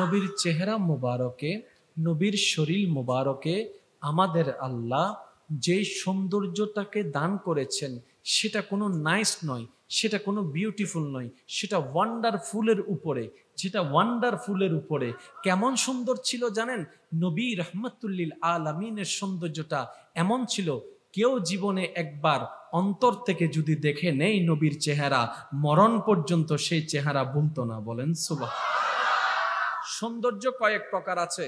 নবীর চেহারা মোবারকে নবীর শরীর মোবারকে আমাদের আল্লাহ যে সৌন্দর্যটাকে দান করেছেন সেটা কোনো নাইস নয় সেটা কোনো বিউটিফুল নয় সেটা ওয়ান্ডারফুলের উপরে যেটা ওয়ান্ডারফুলের উপরে কেমন সুন্দর ছিল জানেন নবী রহমতুল্লিল আলমিনের সৌন্দর্যটা এমন ছিল কেউ জীবনে একবার অন্তর থেকে যদি দেখে নেই নবীর চেহারা মরণ পর্যন্ত সেই চেহারা বুনত না বলেন সুবাহ সৌন্দর্য কয়েক প্রকার আছে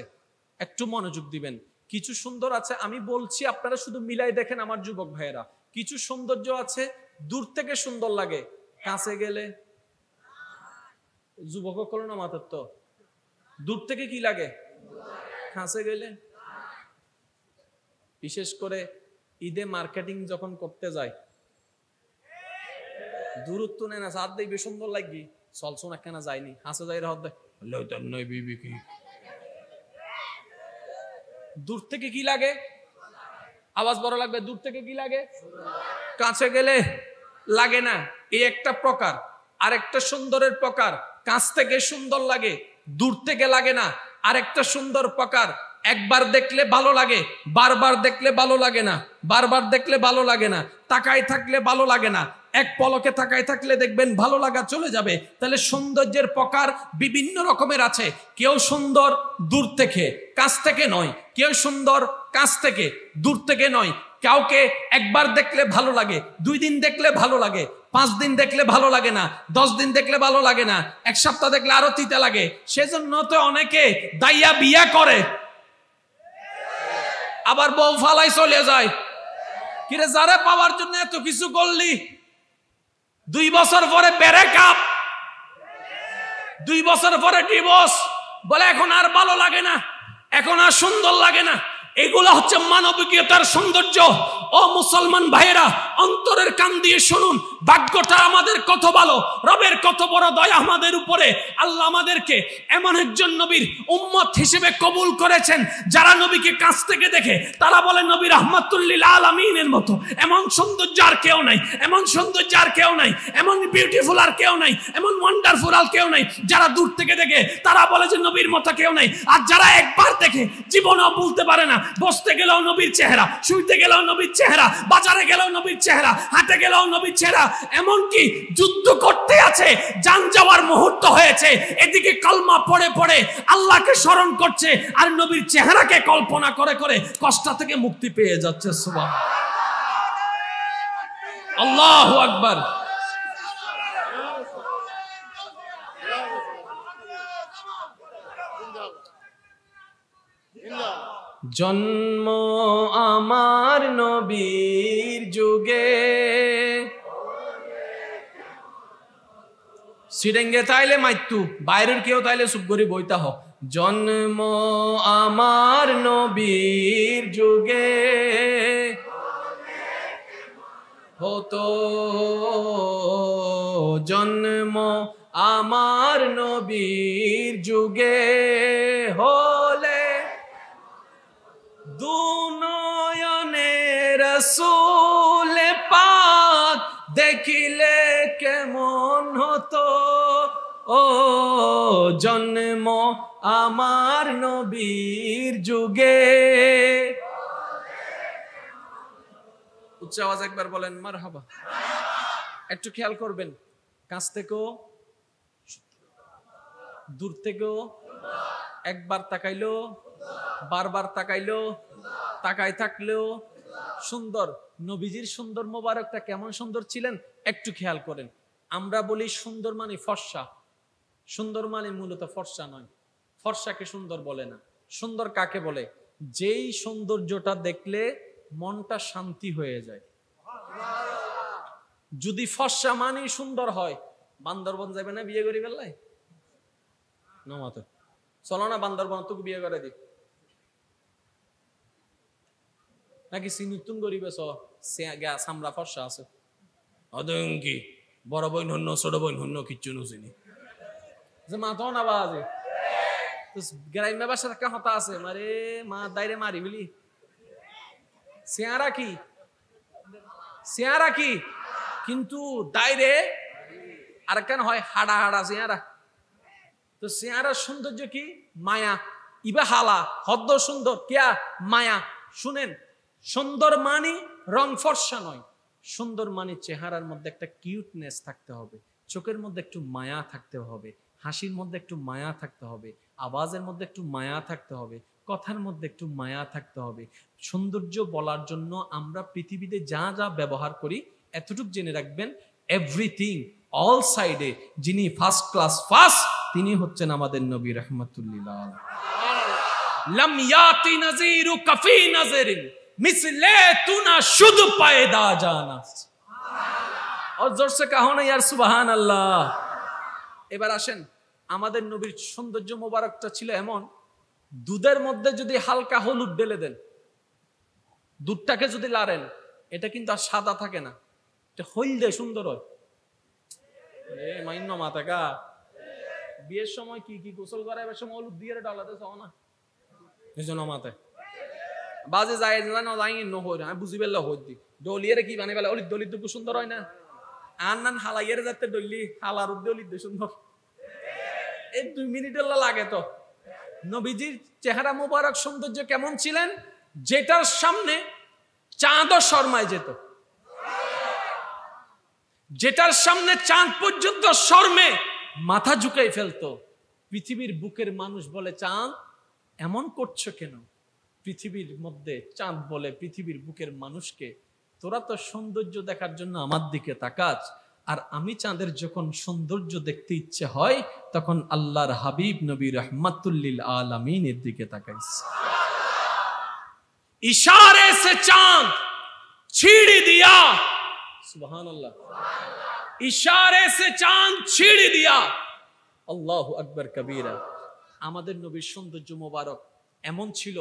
একটু মনোযোগ দিবেন কিছু সুন্দর আছে আমি বলছি আপনারা শুধু মিলাই দেখেন আমার যুবক ভাইয়েরা কিছু সৌন্দর্য আছে দূর থেকে সুন্দর লাগে কাছে গেলে যুবক করো না মাতার তো দূর থেকে কি লাগে কাছে গেলে বিশেষ করে ঈদে মার্কেটিং যখন করতে যায় দূরত্ব নেয় না সাত দেখবে সুন্দর লাগবে চলছো না যায়নি হাসে যাই রহ দেখ আল্লাহ তার নয় বিবি কি দূর থেকে কি লাগে আওয়াজ বড় লাগবে দূর থেকে কি লাগে কাছে গেলে লাগে না এই একটা প্রকার আর একটা সুন্দরের প্রকার কাছ থেকে সুন্দর লাগে দূর থেকে লাগে না আর একটা সুন্দর প্রকার একবার দেখলে ভালো লাগে বারবার দেখলে ভালো লাগে না বারবার দেখলে ভালো লাগে না তাকায় থাকলে ভালো লাগে না এক পলকে তাকায় থাকলে দেখবেন ভালো লাগা চলে যাবে তাহলে সৌন্দর্যের প্রকার বিভিন্ন রকমের আছে কেউ সুন্দর দূর থেকে কাছ থেকে নয় কেউ সুন্দর কাছ থেকে দূর থেকে নয় কাউকে একবার দেখলে ভালো লাগে দুই দিন দেখলে ভালো লাগে পাঁচ দিন দেখলে ভালো লাগে না দশ দিন দেখলে ভালো লাগে না এক সপ্তাহ দেখলে আরো তিতে লাগে সেজন্য তো অনেকে দাইয়া বিয়া করে আবার বউ ফালাই চলে যায় কিরে যারা পাওয়ার জন্য এত কিছু করলি দুই বছর পরে ব্যারেকআপ দুই বছর পরে ডিভোর্স বলে এখন আর ভালো লাগে না এখন আর সুন্দর লাগে না এগুলো হচ্ছে মানবিকতার সৌন্দর্য ও মুসলমান ভাইয়েরা অন্তরের কান দিয়ে শুনুন ভাগ্যটা আমাদের কত ভালো রবের কত বড় দয়া আমাদের উপরে আল্লাহ আমাদেরকে এমন একজন নবীর উম্মত হিসেবে কবুল করেছেন যারা নবীকে কাছ থেকে দেখে তারা বলে নবী আল আমিনের মতো এমন সৌন্দর্য আর কেউ নাই এমন সৌন্দর্য আর কেউ নাই এমন বিউটিফুল আর কেউ নাই এমন ওয়ান্ডারফুল আর কেউ নাই যারা দূর থেকে দেখে তারা বলে যে নবীর মতো কেউ নাই আর যারা একবার দেখে জীবনও বলতে পারে না বসতে গেলেও নবীর চেহারা শুইতে গেলেও নবীর চেহারা বাজারে গেলেও নবীর চেহারা হাতে গেলেও নবীর চেহারা এমনকি যুদ্ধ করতে আছে যান যাওয়ার মুহূর্ত হয়েছে এদিকে কলমা পড়ে পড়ে আল্লাহকে স্মরণ করছে আর নবীর চেহারাকে কল্পনা করে করে কষ্ট থেকে মুক্তি পেয়ে যাচ্ছে সোভা আল্লাহ আকবার জন্ম আমার নবীর যুগে সিডেঙ্গে তাইলে মাইত্যু বাইরের কেউ তাইলে চুপ করি বইতা হোক জন্ম আমার নবীর যুগে হতো জন্ম আমার নবীর যুগে হো দুনয়নে রসুল পাক দেখিলে কেমন হতো ও জন্ম আমার নবীর যুগে উচ্চ আওয়াজ একবার বলেন মার হাবা একটু খেয়াল করবেন কাছ থেকেও দূর থেকেও একবার তাকাইলো বারবার তাকাইলো তাকায় থাকলেও সুন্দর নবীজির সুন্দর মোবারকটা কেমন সুন্দর ছিলেন একটু খেয়াল করেন আমরা বলি সুন্দর মানে ফর্সা সুন্দর মানে মূলত ফর্সা নয় ফর্সাকে সুন্দর বলে না সুন্দর কাকে বলে যেই সৌন্দর্যটা দেখলে মনটা শান্তি হয়ে যায় যদি ফর্সা মানে সুন্দর হয় বান্দরবন যাবে না বিয়ে করি বেলায় চলো না বান্দরবন তোকে বিয়ে করে দিই নাকি সিনুতুন গা সামরা ফর্সা আছে অদয়ঙ্কি বড় বইন হন্য ছোট বইন হন্য কিচ্ছু নুচিনি যে মা তো না বাজে তো গ্রাম্য বাসার হতা আছে মারে মা দাইরে মারি বলি সিয়ারা কি সিয়ারা কি কিন্তু দাইরে আর কেন হয় হাড়া হাড়া সিয়ারা তো সিয়ারার সৌন্দর্য কি মায়া ইবা হালা হদ্দ সুন্দর কিয়া মায়া শুনেন সুন্দর মানে রং ফর্সা নয় সুন্দর মানে চেহারার মধ্যে একটা কিউটনেস থাকতে হবে চোখের মধ্যে একটু মায়া থাকতে হবে হাসির মধ্যে একটু মায়া থাকতে হবে আওয়াজের মধ্যে একটু মায়া থাকতে হবে কথার মধ্যে একটু মায়া থাকতে হবে সৌন্দর্য বলার জন্য আমরা পৃথিবীতে যা যা ব্যবহার করি এতটুক জেনে রাখবেন এভরিথিং অল সাইডে যিনি ফার্স্ট ক্লাস ফার্স্ট তিনি হচ্ছেন আমাদের নবী রহমতুল্লাহ লাম ইয়াতি কাফি নাজিরিন मिसले तुना शुद्ध पायदा जाना और जोर से कहो না यार সুবহান আল্লাহ এবার আসেন আমাদের নবীর সৌন্দর্য মোবারকটা ছিল এমন দুধের মধ্যে যদি হালকা হলুদ ঢেলে দেন দুধটাকে যদি লাড়েন এটা কিন্তু আর সাদা থাকে না এটা হলদে সুন্দর হয় এ মাইন্য গা বিয়ের সময় কি কি গোসল করা এবার সময় হলুদ দিয়ে ডালাতে চাও না এই জন্য মাথায় বাজে যায় জানো যাই হই আমি বুঝি পেলা হই দি দলিয়ারে কি বানাই পেলা অলি দলি তো সুন্দর হয় না আর নান হালাইয়ের যাতে দলি হালার দলি দলিত সুন্দর এই দুই মিনিটের লাগে তো নবীজির চেহারা মুবারক সৌন্দর্য কেমন ছিলেন যেটার সামনে চাঁদও শর্মায় যেত যেটার সামনে চাঁদ পর্যন্ত শর্মে মাথা ঝুঁকাই ফেলতো পৃথিবীর বুকের মানুষ বলে চাঁদ এমন করছো কেন পৃথিবীর মধ্যে চাঁদ বলে পৃথিবীর বুকের মানুষকে তোরা তো সৌন্দর্য দেখার জন্য আমার দিকে তাকাজ আর আমি চাঁদের যখন সৌন্দর্য দেখতে ইচ্ছে হয় তখন আল্লাহর হাবিব নবী রহমাতুল্লিল আলমিনের দিকে তাকাইছে ইশারে সে চাঁদ ছিড়ি দিয়া সুবহান আল্লাহ ইশারে সে চাঁদ ছিড়ি দিয়া আল্লাহ আকবর কবিরা আমাদের নবীর সৌন্দর্য মোবারক এমন ছিল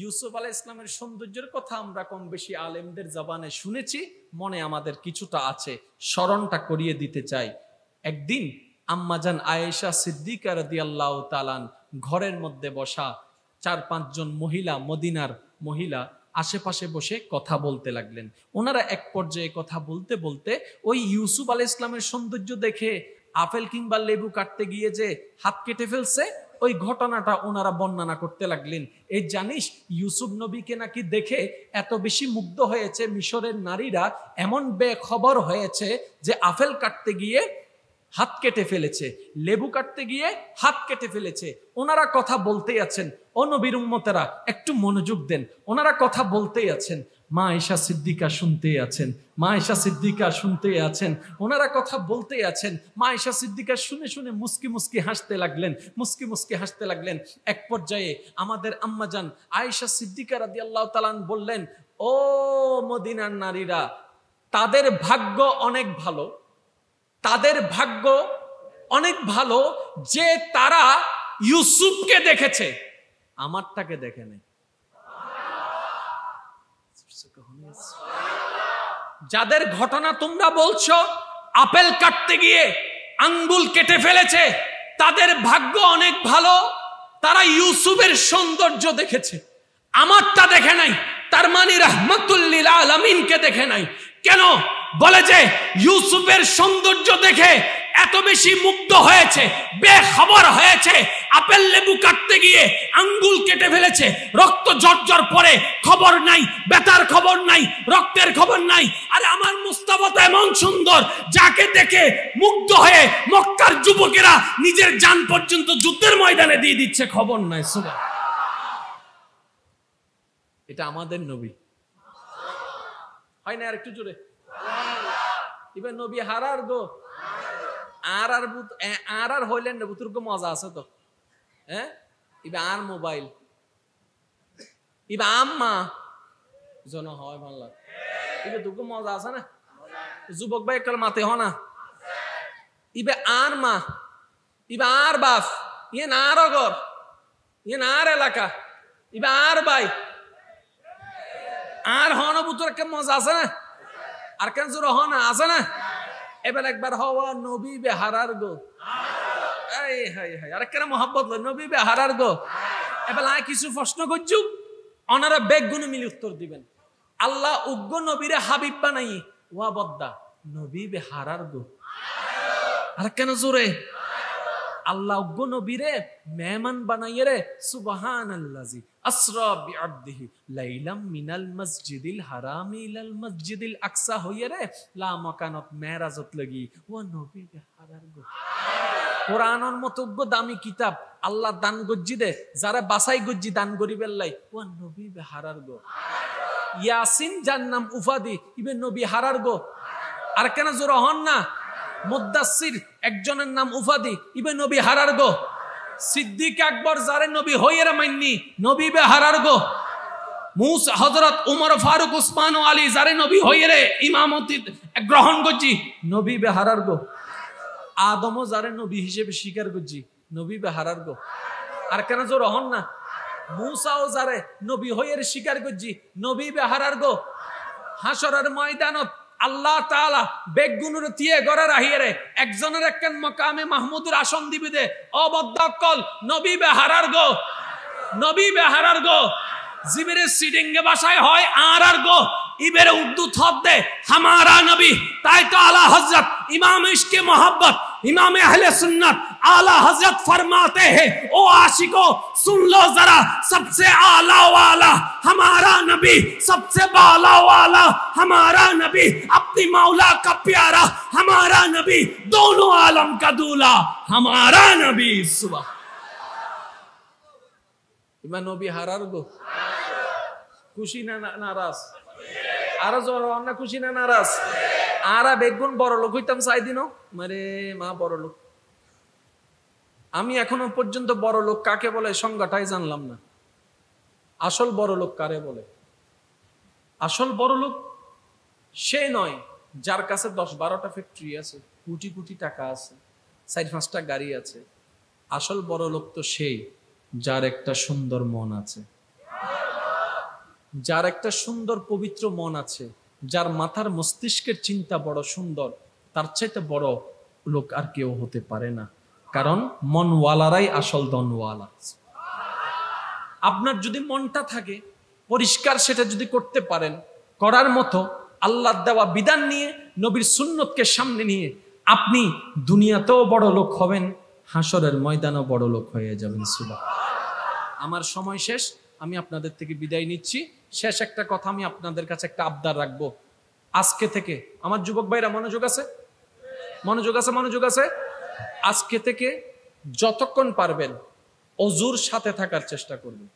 ইউসুফ আলাহ ইসলামের সৌন্দর্যের কথা আমরা কম বেশি আলেমদের জবানে শুনেছি মনে আমাদের কিছুটা আছে স্মরণটা করিয়ে দিতে চাই একদিন আম্মাজান আয়েশা সিদ্দিকার দিয়াল্লাহ তালান ঘরের মধ্যে বসা চার পাঁচজন মহিলা মদিনার মহিলা আশেপাশে বসে কথা বলতে লাগলেন ওনারা এক পর্যায়ে কথা বলতে বলতে ওই ইউসুফ আলাহ ইসলামের সৌন্দর্য দেখে আপেল কিংবা লেবু কাটতে গিয়ে যে হাত কেটে ফেলছে ওই ঘটনাটা ওনারা বর্ণনা করতে লাগলেন এই জানিস ইউসুফ নবীকে নাকি দেখে এত বেশি মুগ্ধ হয়েছে মিশরের নারীরা এমন বেখবর হয়েছে যে আফেল কাটতে গিয়ে হাত কেটে ফেলেছে লেবু কাটতে গিয়ে হাত কেটে ফেলেছে ওনারা কথা বলতেই আছেন অনবীর উম্মতেরা একটু মনোযোগ দেন ওনারা কথা বলতেই আছেন মা এসা সিদ্দিকা শুনতে আছেন মা এসা সিদ্দিকা শুনতে আছেন ওনারা কথা বলতে আছেন মা এসা সিদ্দিকা শুনে শুনে মুস্কি মুস্কি হাসতে লাগলেন মুস্কি মুস্কি হাসতে লাগলেন এক পর্যায়ে আমাদের আম্মাজান আয়েশা সিদ্দিকা রাদি আল্লাহ তালান বললেন ও মদিনার নারীরা তাদের ভাগ্য অনেক ভালো তাদের ভাগ্য অনেক ভালো যে তারা ইউসুফকে দেখেছে আমারটাকে দেখে নেই যাদের ঘটনা তোমরা বলছো আপেল কাটতে গিয়ে আঙ্গুল কেটে ফেলেছে তাদের ভাগ্য অনেক ভালো তারা ইউসুফের সৌন্দর্য দেখেছে আমারটা দেখে নাই তার মানে রহমতুল্লিল আলমিনকে দেখে নাই কেন বলে যে ইউসুফের সৌন্দর্য দেখে এত বেশি মুগ্ধ হয়েছে বেখবর হয়েছে আপেল লেবু কাটতে গিয়ে আঙ্গুল কেটে ফেলেছে রক্ত জর্জর পরে খবর নাই বেতার খবর নাই রক্তের খবর নাই আরে আমার মুস্তাফা তো এমন সুন্দর যাকে দেখে মুগ্ধ হয়ে মক্কার যুবকেরা নিজের যান পর্যন্ত যুদ্ধের ময়দানে দিয়ে দিচ্ছে খবর নাই সুগা এটা আমাদের নবী হয় না আর একটু জোরে ইবার নবী হারার গো আর আর আর আর হইলেন না বুতুর মজা আছে তো হ্যাঁ ইবে আর মোবাইল ইবে আম্মা জন হয় ভালো ইবে দুঃখ মজা আছে না যুবক ভাই কাল মাতে হনা ইবে আর মা ইবে আর বাপ ইয়ে না আর ঘর ইয়ে না আর এলাকা ইবে আর ভাই আর হন বুতুর মজা আছে না আর কেন জোর না আছে না এবার একবার হওয়া নবী বেহারার গো এই হাই হাই আর কেন মোহাম্মত নবী বেহারার গো এবার আয় কিছু প্রশ্ন করছু ওনারা গুণ মিলে উত্তর দিবেন আল্লাহ উগ্র নবীরে হাবিব বানাই ওয়া বদ্দা নবী বেহারার গো আর কেন জোরে আল্লাহ উগ্র নবীরে মেহমান বানাইয়ে রে সুবাহান আল্লাহ আসরা বিআবদিহি লাইলাম মিনাল মসজিদিল হারাম ইলাল মসজিদিল আকসা হইয়া রে লা মাকানত মেরাজত লাগি ও নবী হারার গো কোরআনর দামি কিতাব আল্লাহ দান গজ্জি দে যারা বাসাই গজ্জি দান করিবেন লাই ও নবী হারার গো ইয়াসিন যার নাম উফাদি ইবে নবী হারার গো আর কেন জোর হন না মুদাসির একজনের নাম উফাদি ইবে নবী হারার গো সিদ্দিক আকবর যারে নবী হইয়ের মাননি নবী বেহারার গো মুস হজরত উমর ফারুক উসমান আলী যারে নবী হইয়ের ইমামতি গ্রহণ করছি নবী বেহারার গো আদমও যারে নবী হিসেবে স্বীকার করছি নবী বেহারার গো আর কেন জোর হন না মুসাও যারে নবী হইয়ের স্বীকার করছি নবী বেহারার গো হাসরের ময়দানত আল্লাহ তালা বেগুনুর তিয়ে গড়ে রাহিয়ে একজনের একটা মকামে মাহমুদুর আসন দিবি দে অবদ্যকল নবী বেহারার গো নবী বেহারার গো জিবিরের সিডিংগে বাসায় হয় আর আর গো ইবেরে উর্দু থপ দে হামারা নবী তাই তো আলা হজরত ইমাম ইসকে মহাব্বত इमाम अहले सुन्नत आला हजरत फरमाते हैं ओ आशिको सुन लो जरा सबसे आला वाला हमारा नबी सबसे बाला वाला हमारा नबी अपनी मौला का प्यारा हमारा नबी दोनों आलम का दूल्हा हमारा नबी सुबह नबी हरारगो खुशी ना नाराज आरज और खुशी ना नाराज আর বেগুন বড় লোক হইতাম মারে মা বড় লোক আমি এখনো পর্যন্ত বড় লোক কাকে বলে সংজ্ঞাটাই জানলাম না আসল বড় লোক কারে বলে আসল বড় লোক সে নয় যার কাছে দশ বারোটা ফ্যাক্টরি আছে কোটি কোটি টাকা আছে চার পাঁচটা গাড়ি আছে আসল বড় লোক তো সেই যার একটা সুন্দর মন আছে যার একটা সুন্দর পবিত্র মন আছে যার মাথার মস্তিষ্কের চিন্তা বড় সুন্দর তার চাইতে বড় লোক আর কেউ হতে পারে না কারণ মনওয়ালারাই আসল দনওয়ালা আপনার যদি মনটা থাকে পরিষ্কার সেটা যদি করতে পারেন করার মতো আল্লাহ দেওয়া বিধান নিয়ে নবীর সুন্নতকে সামনে নিয়ে আপনি দুনিয়াতেও বড় লোক হবেন হাসরের ময়দানও বড় লোক হয়ে যাবেন সুবাহ আমার সময় শেষ আমি আপনাদের থেকে বিদায় নিচ্ছি শেষ একটা কথা আমি আপনাদের কাছে একটা আবদার রাখবো আজকে থেকে আমার যুবক ভাইরা মনোযোগ আছে মনোযোগ আছে মনোযোগ আছে আজকে থেকে যতক্ষণ পারবেন অজুর সাথে থাকার চেষ্টা করবেন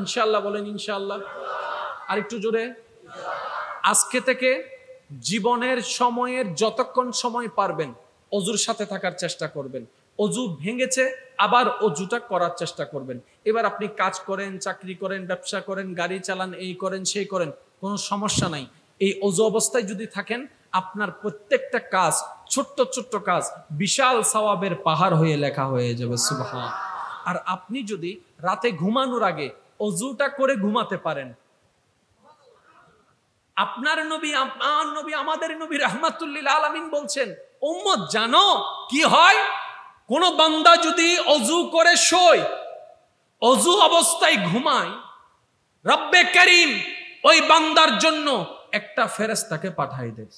ইনশাল্লাহ বলেন ইনশাল্লাহ আর একটু জোরে আজকে থেকে জীবনের সময়ের যতক্ষণ সময় পারবেন অজুর সাথে থাকার চেষ্টা করবেন অজু ভেঙেছে আবার অজুটা করার চেষ্টা করবেন এবার আপনি কাজ করেন চাকরি করেন ব্যবসা করেন গাড়ি চালান এই করেন সেই করেন কোনো সমস্যা নাই এই অজু অবস্থায় যদি থাকেন আপনার প্রত্যেকটা কাজ ছোট্ট ছোট্ট কাজ বিশাল সওয়াবের পাহাড় হয়ে লেখা হয়ে যাবে সুবাহ আর আপনি যদি রাতে ঘুমানোর আগে অজুটা করে ঘুমাতে পারেন আপনার নবী আমার নবী আমাদের নবী রহমাতুল্লিল আলমিন বলছেন উম্মত জানো কি হয় কোন বান্দা যদি অজু করে সই অজু অবস্থায় ঘুমায় রব্বে করিম ওই বান্দার জন্য একটা ফেরেস্তাকে পাঠাই দেয়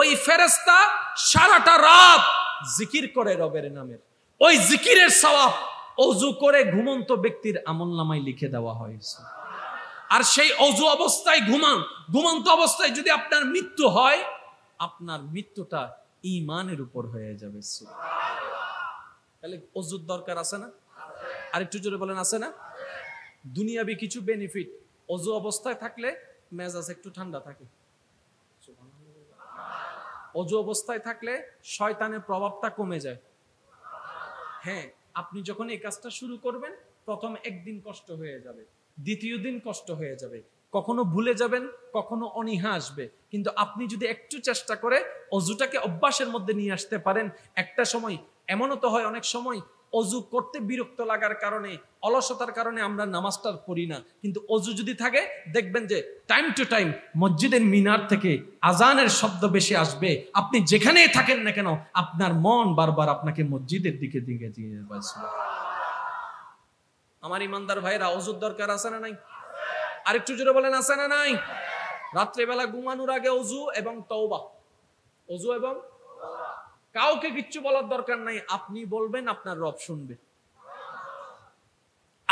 ওই ফেরেস্তা সারাটা রাত জিকির করে রবের নামের ওই জিকিরের সবাব অজু করে ঘুমন্ত ব্যক্তির আমল নামায় লিখে দেওয়া হয়েছে আর সেই অজু অবস্থায় ঘুমান ঘুমন্ত অবস্থায় যদি আপনার মৃত্যু হয় আপনার মৃত্যুটা ইমানের উপর হয়ে যাবে তাহলে অজুর দরকার আছে না একটু জোরে বলেন আছে না দুনিয়াবি কিছু বেনিফিট অজু অবস্থায় থাকলে মেজাজ একটু ঠান্ডা থাকে অজু অবস্থায় থাকলে শয়তানের প্রভাবটা কমে যায় হ্যাঁ আপনি যখন এই কাজটা শুরু করবেন প্রথম একদিন কষ্ট হয়ে যাবে দ্বিতীয় দিন কষ্ট হয়ে যাবে কখনো ভুলে যাবেন কখনো অনীহা আসবে কিন্তু আপনি যদি একটু চেষ্টা করে অজুটাকে অভ্যাসের মধ্যে নিয়ে আসতে পারেন একটা সময় এমনও তো হয় অনেক সময় অজু করতে বিরক্ত লাগার কারণে অলসতার কারণে আমরা নামাজটা পড়ি না কিন্তু অজু যদি থাকে দেখবেন যে টাইম টু টাইম মসজিদের মিনার থেকে আজানের শব্দ বেশি আসবে আপনি যেখানে থাকেন না কেন আপনার মন বারবার আপনাকে মসজিদের দিকে দিকে দিয়ে আমার ইমানদার ভাইরা অজুর দরকার আছে না নাই আরেকটু জোরে বলেন আছে না নাই রাত্রেবেলা ঘুমানোর আগে অজু এবং তওবা অজু এবং কাউকে কিচ্ছু বলার দরকার নাই আপনি বলবেন আপনার রব শুনবে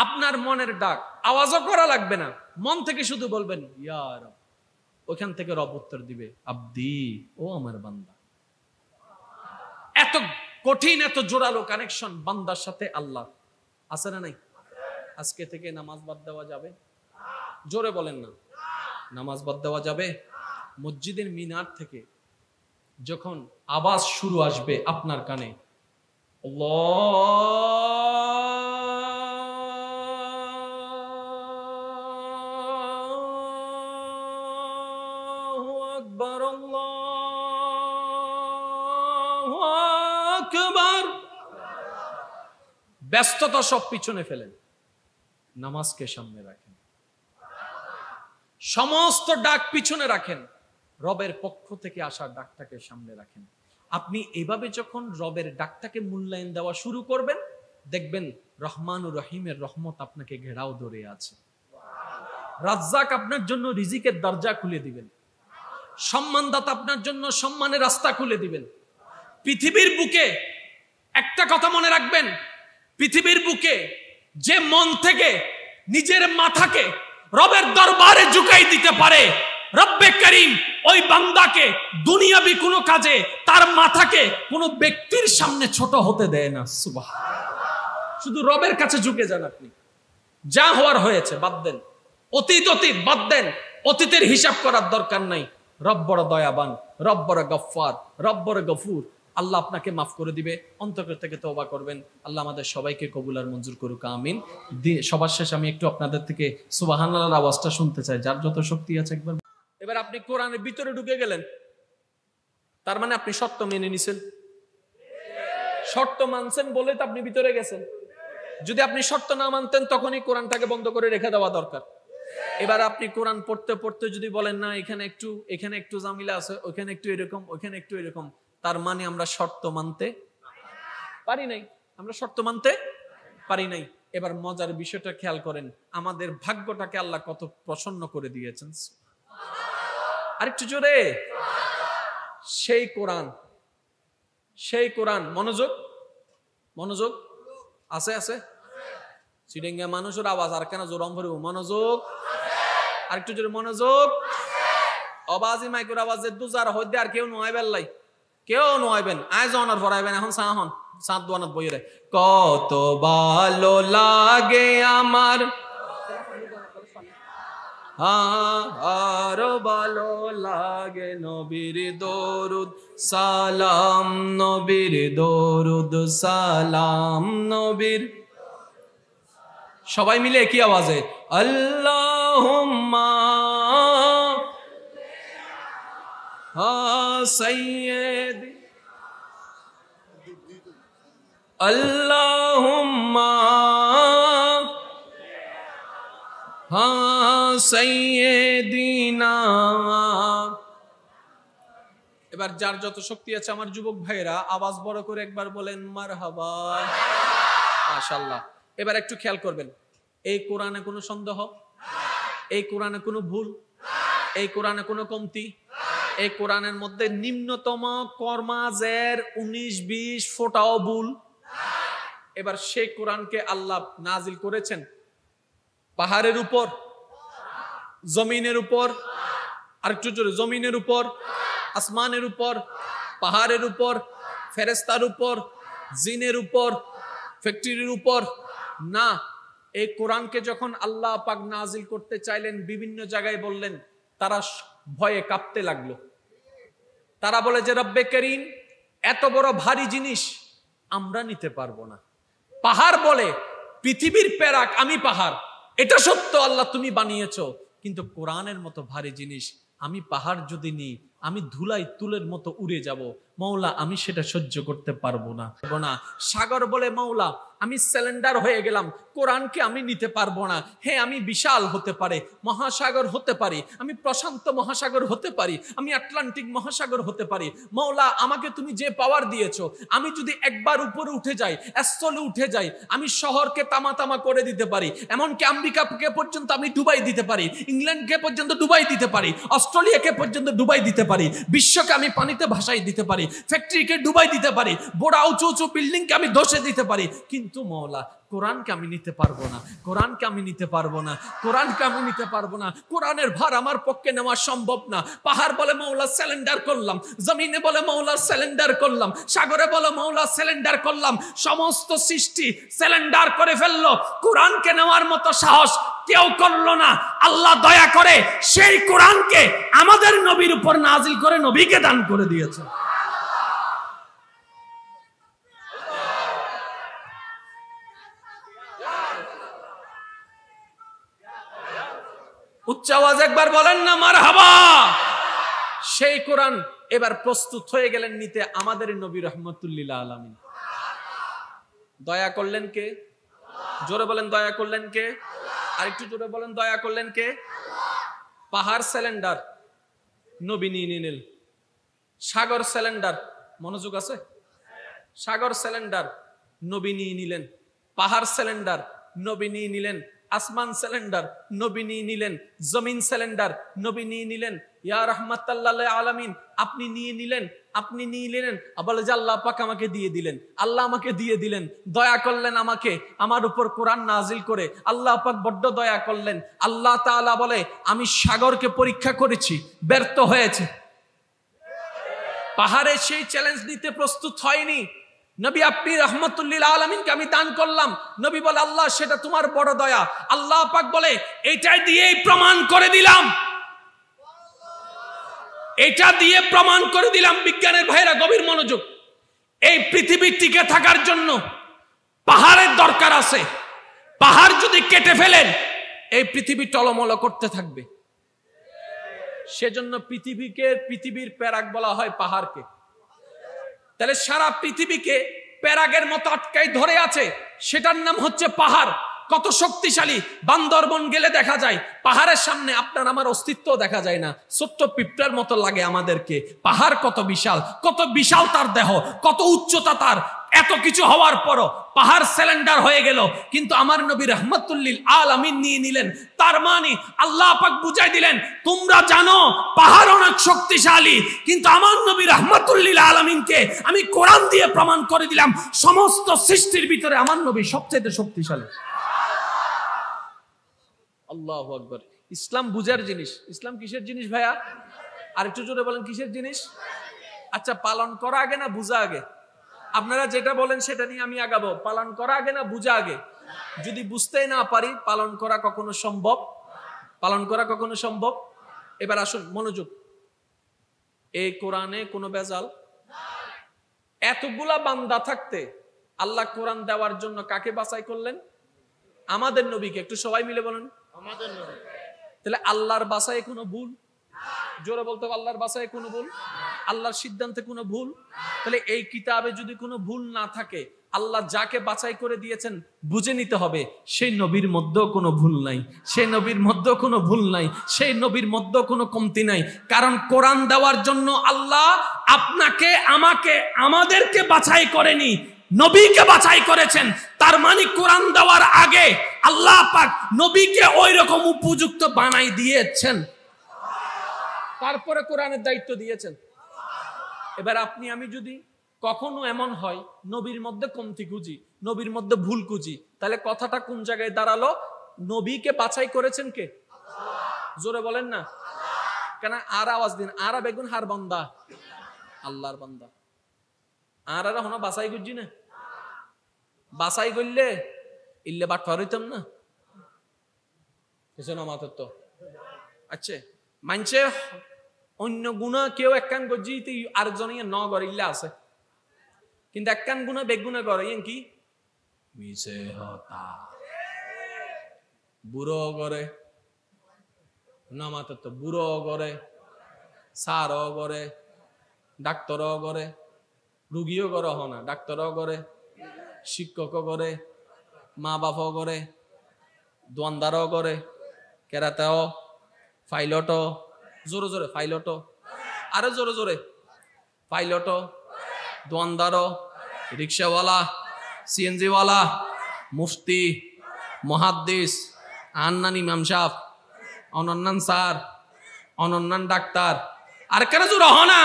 আপনার মনের ডাক আওয়াজও করা লাগবে না মন থেকে শুধু বলবেন ইয়ার রব ওখান থেকে রব উত্তর দিবে আব্দি ও আমার বান্দা এত কঠিন এত জোরালো কানেকশন বান্দার সাথে আল্লাহ আছে না নাই আজকে থেকে নামাজ বাদ দেওয়া যাবে জোরে বলেন না নামাজ বাদ দেওয়া যাবে মসজিদের মিনার থেকে যখন আওয়াজ শুরু আসবে আপনার কানে ব্যস্ততা সব পিছনে ফেলেন নামাজকে সামনে রাখেন সমস্ত ডাক পিছনে রাখেন রবের পক্ষ থেকে আসা ডাকটাকে সামনে রাখেন আপনি এভাবে যখন রবের ডাকটাকে মূল্যায়ন দেওয়া শুরু করবেন দেখবেন রহমান ও রহিমের রহমত আপনাকে ঘেরাও ধরে আছে রাজ্জাক আপনার জন্য রিজিকের দরজা খুলে দিবেন সম্মানদাতা আপনার জন্য সম্মানের রাস্তা খুলে দিবেন পৃথিবীর বুকে একটা কথা মনে রাখবেন পৃথিবীর বুকে যে মন থেকে নিজের মাথাকে রবের দরবারে ঝুঁকাই দিতে পারে রব্বে করিম ওই বান্দাকে দুনিয়াবি কোনো কাজে তার মাথাকে কোনো ব্যক্তির সামনে ছোট হতে দেয় না সুবাহ শুধু রবের কাছে ঝুঁকে যান আপনি যা হওয়ার হয়েছে বাদ দেন অতীত অতীত বাদ দেন অতীতের হিসাব করার দরকার নাই রব্বর দয়াবান রব্বর গফার গফ্ফার গফুর আল্লাহ আপনাকে মাফ করে দিবে অন্তকের থেকে তবা করবেন আল্লাহ আমাদের সবাইকে কবুল আর মঞ্জুর করুক আমিন সবার শেষ আমি একটু আপনাদের থেকে সুবাহান্লার আওয়াজটা শুনতে চাই যার যত শক্তি আছে একবার এবার আপনি কোরআনের ভিতরে ঢুকে গেলেন তার মানে আপনি শর্ত মেনে নিছেন শর্ত মানছেন বলে তো আপনি ভিতরে গেছেন যদি আপনি শর্ত না মানতেন তখনই কোরআনটাকে বন্ধ করে রেখে দেওয়া দরকার এবার আপনি কোরআন পড়তে পড়তে যদি বলেন না এখানে একটু এখানে একটু জামিলা আছে ওখানে একটু এরকম ওখানে একটু এরকম তার মানে আমরা শর্ত মানতে পারি নাই আমরা শর্ত মানতে পারি নাই এবার মজার বিষয়টা খেয়াল করেন আমাদের ভাগ্যটাকে আল্লাহ কত প্রসন্ন করে দিয়েছেন আরেকটু জোরে সেই কোরআন সেই কোরআন মনোযোগ মনোযোগ আছে আছে সিডেঙ্গা মানুষের আওয়াজ আর কেন জোরম ভরিব মনোযোগ আরেকটু জোরে মনোযোগ অবাজি মাইকুর আওয়াজের দুজার হইতে আর কেউ নয় বেল্লাই কেউ নোয়াইবেন আজ অনার ফরাইবেন এখন সাহন সাত দোয়ানত বইরে কত ভালো লাগে আমার আরো ভালো লাগে নবীর দরুদ সালাম নবীর দরুদ সালাম নবীর সবাই মিলে কি আওয়াজে আল্লাহ سيدي اللهم ها এবার যার যত শক্তি আছে আমার যুবক ভাইরা আওয়াজ বড় করে একবার বলেন মার হাবা এবার একটু খেয়াল করবেন এই কোরআনে কোনো সন্দেহ এই কোরআনে কোনো ভুল এই কোরআনে কোনো কমতি এই কোরআনের মধ্যে নিম্নতম কর্মাজের উনিশ বিশ ফোটাও ভুল এবার সেই কোরআনকে আল্লাহ নাজিল করেছেন পাহাড়ের উপর জমিনের উপর আর একটু জোরে জমিনের উপর আসমানের উপর পাহাড়ের উপর ফেরেস্তার উপর জিনের উপর ফ্যাক্টরির উপর না এই কোরআনকে যখন আল্লাহ পাক নাজিল করতে চাইলেন বিভিন্ন জায়গায় বললেন তারা ভয়ে কাঁপতে লাগলো তারা বলে যে রব্বে করিম এত বড় ভারী জিনিস আমরা নিতে পারবো না পাহাড় বলে পৃথিবীর প্যারাক আমি পাহাড় এটা সত্য আল্লাহ তুমি বানিয়েছ কিন্তু কোরআনের মতো ভারী জিনিস আমি পাহাড় যদি নিই আমি ধুলাই তুলের মতো উড়ে যাব মৌলা আমি সেটা সহ্য করতে পারবো না সাগর বলে মৌলা আমি স্যালেন্ডার হয়ে গেলাম কোরআনকে আমি নিতে পারবো না হ্যাঁ আমি বিশাল হতে পারে মহাসাগর হতে পারি আমি প্রশান্ত মহাসাগর হতে পারি আমি আটলান্টিক মহাসাগর হতে পারি মৌলা আমাকে তুমি যে পাওয়ার দিয়েছ আমি যদি একবার উপরে উঠে যাই স্থলে উঠে যাই আমি শহরকে তামা তামা করে দিতে পারি এমনকি আমেরিকাকে পর্যন্ত আমি ডুবাই দিতে পারি ইংল্যান্ডকে পর্যন্ত ডুবাই দিতে পারি অস্ট্রেলিয়াকে পর্যন্ত ডুবাই দিতে পারি বিশ্বকে আমি পানিতে ভাসাই দিতে পারি ফ্যাক্টরিকে ডুবাই দিতে পারি বড় উঁচু উঁচু বিল্ডিংকে আমি ধসে দিতে পারি কিন্তু কিন্তু মৌলা কোরআনকে আমি নিতে পারবো না কোরআনকে আমি নিতে পারবো না কোরআনকে আমি নিতে পারবো না কোরআনের ভার আমার পক্ষে নেওয়া সম্ভব না পাহাড় বলে মৌলা স্যালেন্ডার করলাম জমিনে বলে মৌলা স্যালেন্ডার করলাম সাগরে বলে মৌলা স্যালেন্ডার করলাম সমস্ত সৃষ্টি স্যালেন্ডার করে ফেললো কোরআনকে নেওয়ার মতো সাহস কেউ করলো না আল্লাহ দয়া করে সেই কোরআনকে আমাদের নবীর উপর নাজিল করে নবীকে দান করে দিয়েছে উচ্চ আওয়াজ একবার বলেন না মার হাবা সেই কোরআন এবার প্রস্তুত হয়ে গেলেন নিতে আমাদের নবী রহমতুল্লিলা আলমিন দয়া করলেন কে জোরে বলেন দয়া করলেন কে আরেকটু জোরে বলেন দয়া করলেন কে পাহাড় স্যালেন্ডার নবী নিয়ে নিলেন সাগর স্যালেন্ডার মনোযোগ আছে সাগর স্যালেন্ডার নবী নিয়ে নিলেন পাহাড় স্যালেন্ডার নবী নিয়ে নিলেন আসমান স্যালেন্ডার নবী নিয়ে নিলেন জমিন স্যালেন্ডার নবী নিয়ে নিলেন ইয়া রহমতাল্লাহ আলামিন আপনি নিয়ে নিলেন আপনি নিয়ে নিলেন আবার যে আল্লাহ পাক আমাকে দিয়ে দিলেন আল্লাহ আমাকে দিয়ে দিলেন দয়া করলেন আমাকে আমার উপর কোরআন নাজিল করে আল্লাহ পাক বড্ড দয়া করলেন আল্লাহ তাআলা বলে আমি সাগরকে পরীক্ষা করেছি ব্যর্থ হয়েছে পাহাড়ে সেই চ্যালেঞ্জ নিতে প্রস্তুত হয়নি নবী আপনি রহমতুল্লিল আলমিনকে আমি দান করলাম নবী বলে আল্লাহ সেটা তোমার বড় দয়া আল্লাহ পাক বলে এটাই দিয়েই প্রমাণ করে দিলাম এটা দিয়ে প্রমাণ করে দিলাম বিজ্ঞানের ভাইরা গভীর মনোযোগ এই পৃথিবী টিকে থাকার জন্য পাহাড়ের দরকার আছে পাহাড় যদি কেটে ফেলেন এই পৃথিবী টলমল করতে থাকবে সেজন্য পৃথিবীকে পৃথিবীর প্যারাক বলা হয় পাহাড়কে তাহলে সারা পৃথিবীকে প্যারাগের মতো আটকাই ধরে আছে সেটার নাম হচ্ছে পাহাড় কত শক্তিশালী বান্দরবন গেলে দেখা যায় পাহাড়ের সামনে আপনার আমার অস্তিত্ব দেখা যায় না ছোট্ট পিঁপড়ার মতো লাগে আমাদেরকে পাহাড় কত বিশাল কত বিশাল তার দেহ কত উচ্চতা তার এত কিছু হওয়ার পরও পাহাড় স্যালেন্ডার হয়ে গেল কিন্তু আমার নবী রহমতুল্লিল আল আমিন নিয়ে নিলেন তার মানে আল্লাহ পাক বুঝাই দিলেন তোমরা জানো পাহাড় অনেক শক্তিশালী কিন্তু আমার নবী রহমতুল্লিল আল আমিনকে আমি কোরআন দিয়ে প্রমাণ করে দিলাম সমস্ত সৃষ্টির ভিতরে আমার নবী সবচেয়ে শক্তিশালী আল্লাহ আকবর ইসলাম বুঝার জিনিস ইসলাম কিসের জিনিস ভাইয়া আর একটু জোরে বলেন কিসের জিনিস আচ্ছা পালন করা আগে না বুঝা আগে আপনারা যেটা বলেন সেটা নিয়ে আমি আগাবো পালন করা আগে না বুঝা আগে যদি বুঝতে না পারি পালন করা কখনো সম্ভব পালন করা কখনো সম্ভব এবার আসুন মনোযোগ এই কোরআনে কোনো বেজাল এতগুলা বান্দা থাকতে আল্লাহ কোরআন দেওয়ার জন্য কাকে বাছাই করলেন আমাদের নবীকে একটু সবাই মিলে বলেন আমাদের নবী তাহলে আল্লাহর বাসায় কোনো ভুল জোরে বলতে আল্লাহর বাসায় কোনো ভুল আল্লাহর সিদ্ধান্তে কোনো ভুল তাহলে এই কিতাবে যদি কোনো ভুল না থাকে আল্লাহ যাকে বাছাই করে দিয়েছেন বুঝে নিতে হবে সেই নবীর মধ্যেও কোনো ভুল নাই সেই নবীর মধ্যেও কোনো ভুল নাই সেই নবীর মধ্যেও কোনো কমতি নাই কারণ কোরআন দেওয়ার জন্য আল্লাহ আপনাকে আমাকে আমাদেরকে বাছাই করেনি নবীকে বাছাই করেছেন তার মানে কোরআন দেওয়ার আগে আল্লাহ পাক নবীকে ওই রকম উপযুক্ত বানাই দিয়েছেন তারপরে কোরআনের দায়িত্ব দিয়েছেন এবার আপনি আমি যদি কখনো এমন হয় নবীর মধ্যে কমতি খুঁজি নবীর মধ্যে ভুল খুঁজি তাহলে কথাটা কোন জায়গায় দাঁড়ালো নবীকে বাছাই করেছেন কে জোরে বলেন না কেন আর আওয়াজ দিন আর বেগুন হার বান্দা আল্লাহর বান্দা আর আর হনো বাছাই করছি না বাছাই করলে ইল্লে বাট হইতাম না কিছু না মাথার তো আচ্ছা মানছে অন্য গুণা কেউ একখান করছি আরেকজন ইয়ে ন করে ইল্লা আছে কিন্তু একখান গুণা বেগুণা করে ইয়ে কি মিছে হতা বুড়ো করে নামাতে তো বুড়ো করে সারও করে ডাক্তারও করে রুগীও করে হনা ডাক্তারও করে শিক্ষকও করে মা বাপও করে দোয়ানদারও করে কেরাতেও ফাইলট জোরে জোরে পাইলট আরে জোরে জোরে পাইলট দোয়ানদার রিক্সাওয়ালা সিএনজিওয়ালা মুফতি মহাদ্দেশ আন্নান ইমাম সাহ অনন্যান স্যার অনন্যান ডাক্তার আর কেন জোর হনা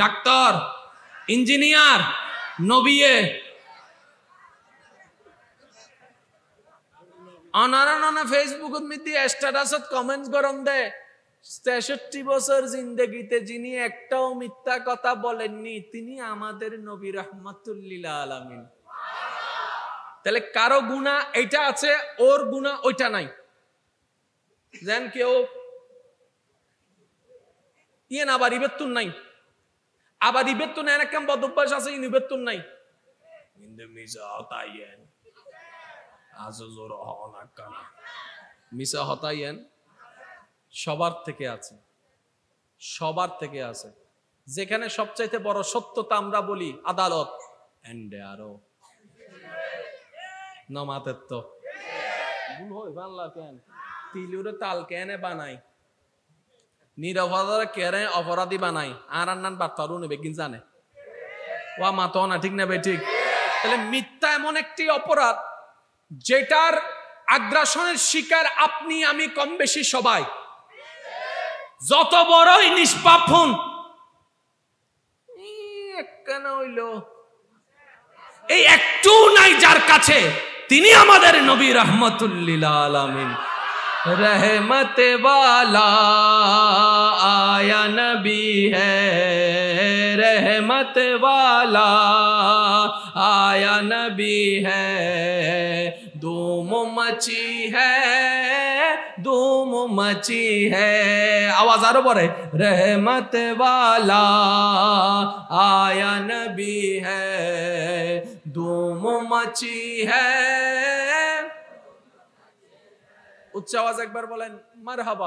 ডাক্তার ইঞ্জিনিয়ার নবিয়ে অনারা অনা ফেসবুকত মিতি স্ট্যাটাসত কমেন্টস গরম দে তেষট্টি বছর জিন্দগিতে যিনি একটাও মিথ্যা কথা বলেননি তিনি আমাদের নবী রহমতুল্লিলা আলমিন তাহলে কারো গুণা এটা আছে ওর গুণা ওইটা নাই যেন কেউ ইয়েন আবার ইবেতুন নাই আবার ইবেত্তুন এর একদম বদভ্যাস আছে ইন ইবেত্তুন নাই কিন্তু মিসা হতাইয়েন আজ জোর হওয়া না মিসা হতাইয়েন সবার থেকে আছে সবার থেকে আছে যেখানে সবচাইতে বড় সত্যতা আমরা বলি আদালত অ্যান্ডে আরো নমাতের তো তিলুরে তাল কেনে বানাই নিরপরাধে কেড়ে অপরাধী বানাই আর আন্নান বার্তারু নেবে কিন্তু জানে ওয়া মাতো না ঠিক নেবে ঠিক তাহলে মিথ্যা এমন একটি অপরাধ যেটার আগ্রাসনের শিকার আপনি আমি কম বেশি সবাই যত বড়ই নিষ্পাপ হন কেন হইল এই একটু নাই যার কাছে তিনি আমাদের নবী রহমতুল্লিল আলমিন رحمت والا آیا نبی ہے رحمت والا آیا मासूम मची है आवाज आरो बोरे रहमत वाला आया नबी है উচ্চ আওয়াজ একবার বলেন মার হাবা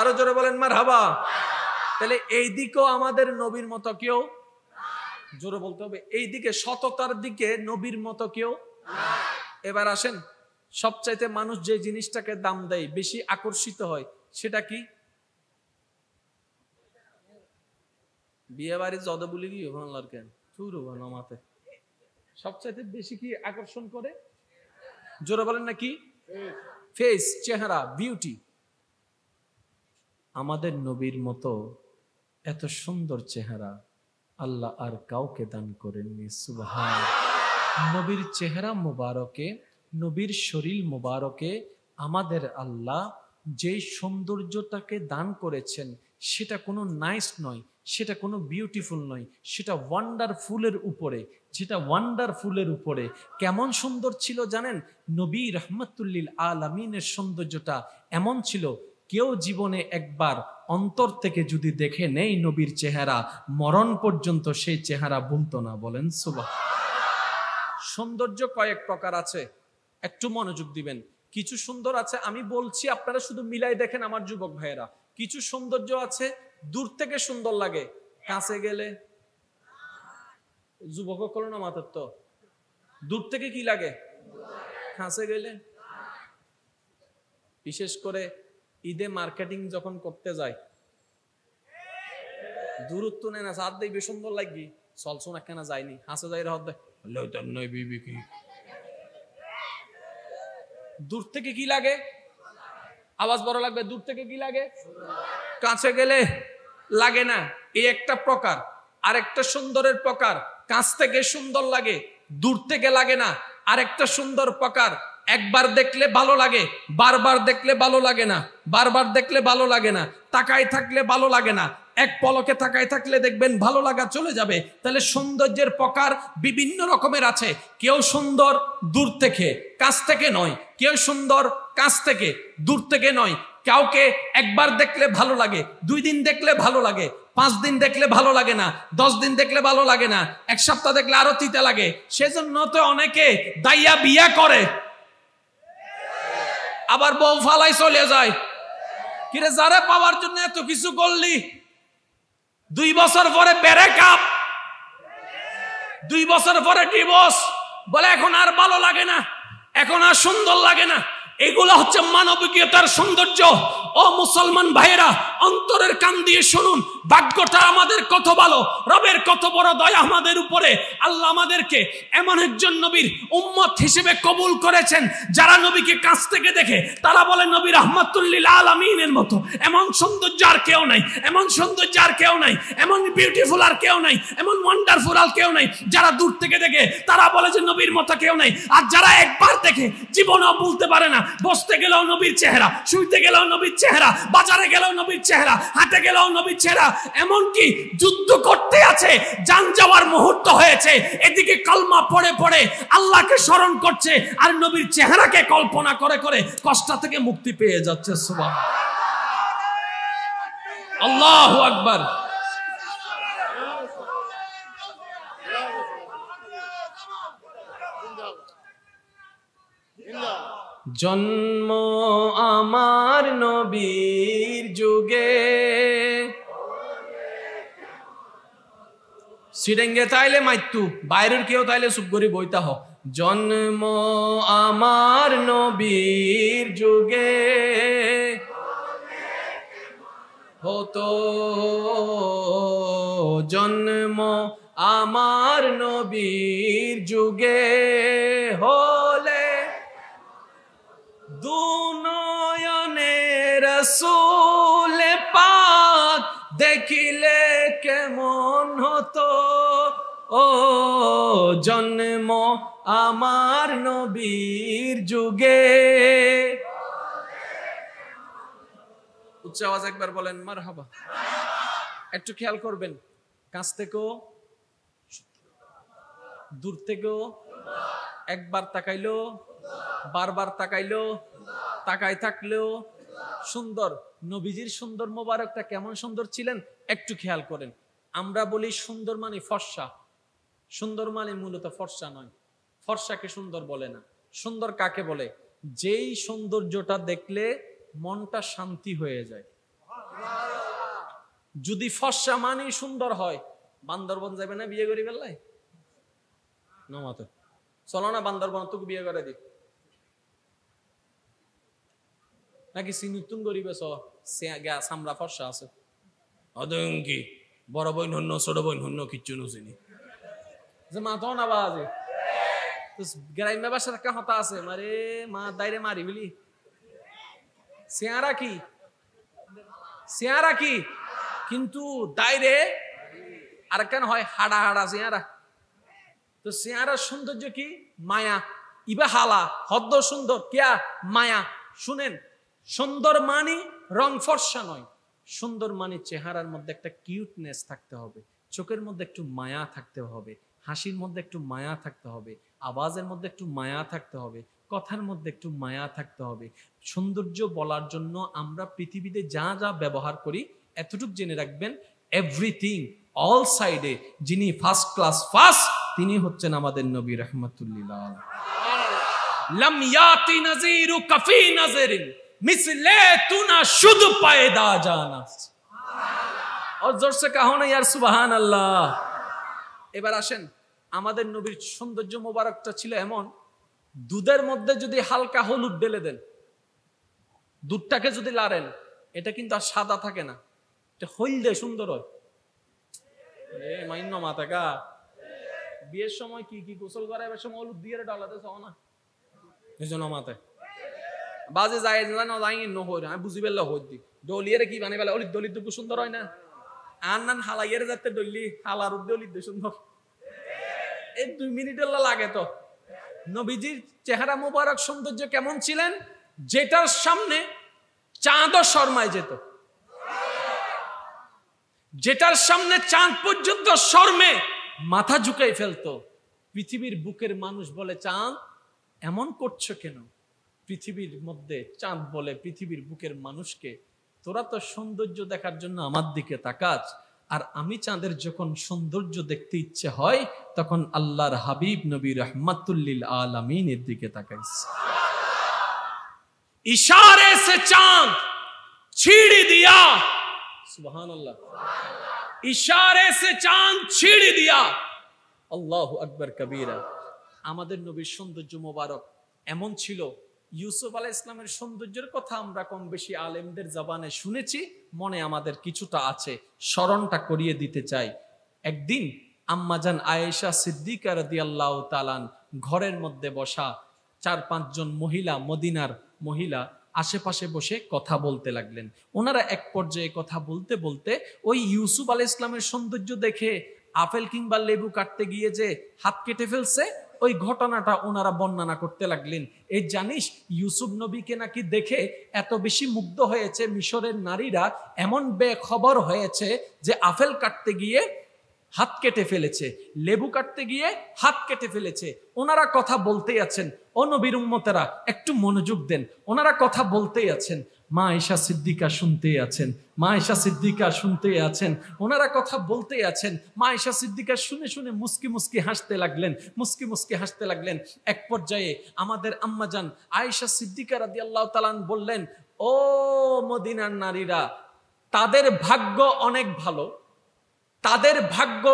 আরো জোরে বলেন মার হাবা তাহলে এই দিকেও আমাদের নবীর মতো কেউ জোরে বলতে হবে এই দিকে সততার দিকে নবীর মতো কেউ এবার আসেন সবচাইতে মানুষ যে জিনিসটাকে দাম দেয় বেশি আকর্ষিত হয় সেটা কি বিয়ে বাড়ি যদ বলি কি ভাঙলার সবচাইতে বেশি কি আকর্ষণ করে জোরে বলেন না কি ফেস চেহারা বিউটি আমাদের নবীর মতো এত সুন্দর চেহারা আল্লাহ আর কাউকে দান করেননি সুবাহ নবীর চেহারা মোবারকে নবীর শরীর মোবারকে আমাদের আল্লাহ যে সৌন্দর্যটাকে দান করেছেন সেটা কোনো নাইস নয় সেটা কোনো বিউটিফুল নয় সেটা ওয়ান্ডারফুলের উপরে যেটা ওয়ান্ডারফুলের উপরে কেমন সুন্দর ছিল জানেন নবী রহমতুল্লিল আমিনের সৌন্দর্যটা এমন ছিল কেউ জীবনে একবার অন্তর থেকে যদি দেখে নেই নবীর চেহারা মরণ পর্যন্ত সেই চেহারা ভুলত না বলেন সুবাহ সৌন্দর্য কয়েক প্রকার আছে একটু মনোযোগ দিবেন কিছু সুন্দর আছে আমি বলছি আপনারা শুধু মিলাই দেখেন আমার যুবক ভাইয়েরা কিছু সৌন্দর্য আছে দূর থেকে সুন্দর লাগে কাছে গেলে যুবক করো না মাতার তো দূর থেকে কি লাগে কাছে গেলে বিশেষ করে ঈদে মার্কেটিং যখন করতে যায় দূরত্ব নেয় না সাত দেবে সুন্দর লাগবি চলছো না কেনা যায়নি হাসে যাই রহত দেয় দূর থেকে কি লাগে আওয়াজ বড় লাগবে দূর থেকে কি লাগে কাছে গেলে লাগে না এই একটা প্রকার আর একটা সুন্দরের প্রকার কাছ থেকে সুন্দর লাগে দূর থেকে লাগে না আরেকটা সুন্দর প্রকার একবার দেখলে ভালো লাগে বারবার দেখলে ভালো লাগে না বারবার দেখলে ভালো লাগে না তাকায় থাকলে ভালো লাগে না এক পলকে তাকায় থাকলে দেখবেন ভালো লাগা চলে যাবে তাহলে সৌন্দর্যের প্রকার বিভিন্ন রকমের আছে কেউ সুন্দর দূর থেকে কাছ থেকে নয় কেউ সুন্দর কাছ থেকে দূর থেকে নয় কাউকে একবার দেখলে ভালো লাগে দুই দিন দেখলে ভালো লাগে পাঁচ দিন দেখলে ভালো লাগে না দশ দিন দেখলে ভালো লাগে না এক সপ্তাহ দেখলে আরো তিতে লাগে সেজন্য তো অনেকে দাইয়া বিয়া করে আবার বউ ফালাই চলে যায় কিরে যারা পাওয়ার জন্য এত কিছু করলি দুই বছর পরে কাপ দুই বছর পরে ডিভোর্স বলে এখন আর ভালো লাগে না এখন আর সুন্দর লাগে না এগুলো হচ্ছে মানবিকতার সৌন্দর্য ও মুসলমান ভাইয়েরা অন্তরের কান দিয়ে শুনুন ভাগ্যটা আমাদের কত ভালো রবের কত বড় দয়া আমাদের উপরে আল্লাহ আমাদেরকে এমন একজন নবীর উম্মত হিসেবে কবুল করেছেন যারা নবীকে কাছ থেকে দেখে তারা বলে নবী আল আলমিনের মতো এমন সৌন্দর্য আর কেউ নাই এমন সৌন্দর্য আর কেউ নাই এমন বিউটিফুল আর কেউ নাই এমন ওয়ান্ডারফুল আর কেউ নাই যারা দূর থেকে দেখে তারা বলে যে নবীর মতো কেউ নাই আর যারা একবার দেখে জীবনও বলতে পারে না বসতে গেলেও নবীর চেহারা শুইতে গেলেও নবীর চেহারা বাজারে গেলেও নবীর চেহারা হাটে গেলেও নবীর চেহারা এমনকি যুদ্ধ করতে আছে যান যাওয়ার মুহূর্ত হয়েছে এদিকে কলমা পড়ে পড়ে আল্লাহকে স্মরণ করছে আর নবীর চেহারাকে কল্পনা করে করে কষ্ট থেকে মুক্তি পেয়ে যাচ্ছে সুবাহ আল্লাহ আকবার জন্ম আমার নবীর যুগে সিডেঙ্গে তাইলে মাইত্যু বাইরের কেউ তাইলে চুপ বইতা হোক জন্ম আমার নবীর যুগে হতো জন্ম আমার নবীর যুগে হো দুনয়নে রসুল পাক দেখিলে কেমন হতো ও জন্ম আমার নবীর যুগে উচ্চ আওয়াজ একবার বলেন মার হাবা একটু খেয়াল করবেন কাছ থেকেও দূর থেকেও একবার তাকাইলো বারবার তাকাইলো তাকায় থাকলেও সুন্দর নবীজির সুন্দর মোবারকটা কেমন সুন্দর ছিলেন একটু খেয়াল করেন আমরা বলি সুন্দর মানে ফর্সা সুন্দর মানে মূলত ফর্সা নয় ফর্সাকে সুন্দর বলে না সুন্দর কাকে বলে যেই সৌন্দর্যটা দেখলে মনটা শান্তি হয়ে যায় যদি ফর্সা মানে সুন্দর হয় বান্দরবন যাবে না বিয়ে করি বেলায় চলো না বান্দরবন তোকে বিয়ে করে দিই নাকি সিনুতুন গরিব সামরা ফর্সা আছে অদি বড় বইন হন্য ছোট বইন হন্য কিচ্ছু নুচিনি যে মা তো না বাজে গ্রাইম ব্যবসার একটা হতা আছে মারে মা দাইরে মারি বলি সেয়ারা কি সেয়ারা কি কিন্তু দাইরে আর কেন হয় হাড়া হাড়া সেয়ারা তো চেয়ারার সৌন্দর্য কি মায়া ইবা হালা হদ্দ সুন্দর কেয়া মায়া শুনেন সুন্দর মানে রং ফর্সা নয় সুন্দর মানে চেহারার মধ্যে একটা কিউটনেস থাকতে হবে চোখের মধ্যে একটু মায়া থাকতে হবে হাসির মধ্যে একটু মায়া থাকতে হবে আওয়াজের মধ্যে একটু মায়া থাকতে হবে কথার মধ্যে একটু মায়া থাকতে হবে সৌন্দর্য বলার জন্য আমরা পৃথিবীতে যা যা ব্যবহার করি এতটুক জেনে রাখবেন এভরিথিং অল সাইডে যিনি ফার্স্ট ক্লাস ফার্স্ট তিনি হচ্ছেন আমাদের নবী রহমতুল্লাহ লাম ইয়াতি নাজিরু কাফি मिसले तुना शुद्ध पैदा जाना और जोर से कहो না यार সুবহান আল্লাহ এবার আসেন আমাদের নবীর সৌন্দর্য মোবারকটা ছিল এমন দুধের মধ্যে যদি হালকা হলুদ ঢেলে দেন দুধটাকে যদি লাড়েন এটা কিন্তু আর সাদা থাকে না এটা হলদে সুন্দর হয় এ মাইন্য মাথা গা বিয়ের সময় কি কি গোসল করা এবার সময় হলুদ দিয়ে ডালাতে চাও না এই জন্য মাথায় বাজে যায় জানো লাইন ন হই আমি বুঝি পেলে হর দি দলিয়ারে কি বানাই পেলে অলিত দলিত তো সুন্দর হয় না আর নান হালাইয়ারে যাতে দলি হালার উদ্দে অলিত সুন্দর এই দুই মিনিটের লাগে তো নবীজির চেহারা মোবারক সৌন্দর্য কেমন ছিলেন যেটার সামনে চাঁদও শর্মায় যেত যেটার সামনে চাঁদ পর্যন্ত শর্মে মাথা ঝুঁকাই ফেলতো পৃথিবীর বুকের মানুষ বলে চাঁদ এমন করছো কেন পৃথিবীর মধ্যে চাঁদ বলে পৃথিবীর বুকের মানুষকে তোরা তো সৌন্দর্য দেখার জন্য আমার দিকে তাকাজ আর আমি চাঁদের যখন সৌন্দর্য দেখতে ইচ্ছে হয় তখন আল্লাহর হাবিব নবী রহমাতুল্লিল আলমিনের দিকে তাকাইছে ইশারে সে চাঁদ ছিড়ি দিয়া সুবহান আল্লাহ ইশারে সে চাঁদ ছিড়ি দিয়া আল্লাহ আকবর কবিরা আমাদের নবীর সৌন্দর্য মোবারক এমন ছিল ইউসুফ আলাহ ইসলামের সৌন্দর্যের কথা আমরা কম বেশি আলেমদের জবানে শুনেছি মনে আমাদের কিছুটা আছে স্মরণটা করিয়ে দিতে চাই একদিন আম্মাজান আয়েশা সিদ্দিকা রাদিয়াল্লাহ তালান ঘরের মধ্যে বসা চার পাঁচজন মহিলা মদিনার মহিলা আশেপাশে বসে কথা বলতে লাগলেন ওনারা এক পর্যায়ে কথা বলতে বলতে ওই ইউসুফ আল ইসলামের সৌন্দর্য দেখে আপেল কিংবা লেবু কাটতে গিয়ে যে হাত কেটে ফেলছে ওই ঘটনাটা ওনারা বর্ণনা করতে লাগলেন এই জানিস ইউসুফ নবীকে নাকি দেখে এত বেশি মুগ্ধ হয়েছে মিশরের নারীরা এমন বেখবর হয়েছে যে আফেল কাটতে গিয়ে হাত কেটে ফেলেছে লেবু কাটতে গিয়ে হাত কেটে ফেলেছে ওনারা কথা বলতেই আছেন অনবির উম্মতেরা একটু মনোযোগ দেন ওনারা কথা বলতেই আছেন মা ঈশা সিদ্দিকা শুনতে আছেন মা ঈশা সিদ্দিকা শুনতে আছেন ওনারা কথা বলতে আছেন মা ঈশা সিদ্দিকা শুনে শুনে মুস্কি মুস্কি হাসতে লাগলেন মুস্কি মুস্কি হাসতে লাগলেন এক পর্যায়ে আমাদের আম্মাজান আয়েশা সিদ্দিকা রাদি আল্লাহ তালান বললেন ও মদিনার নারীরা তাদের ভাগ্য অনেক ভালো তাদের ভাগ্য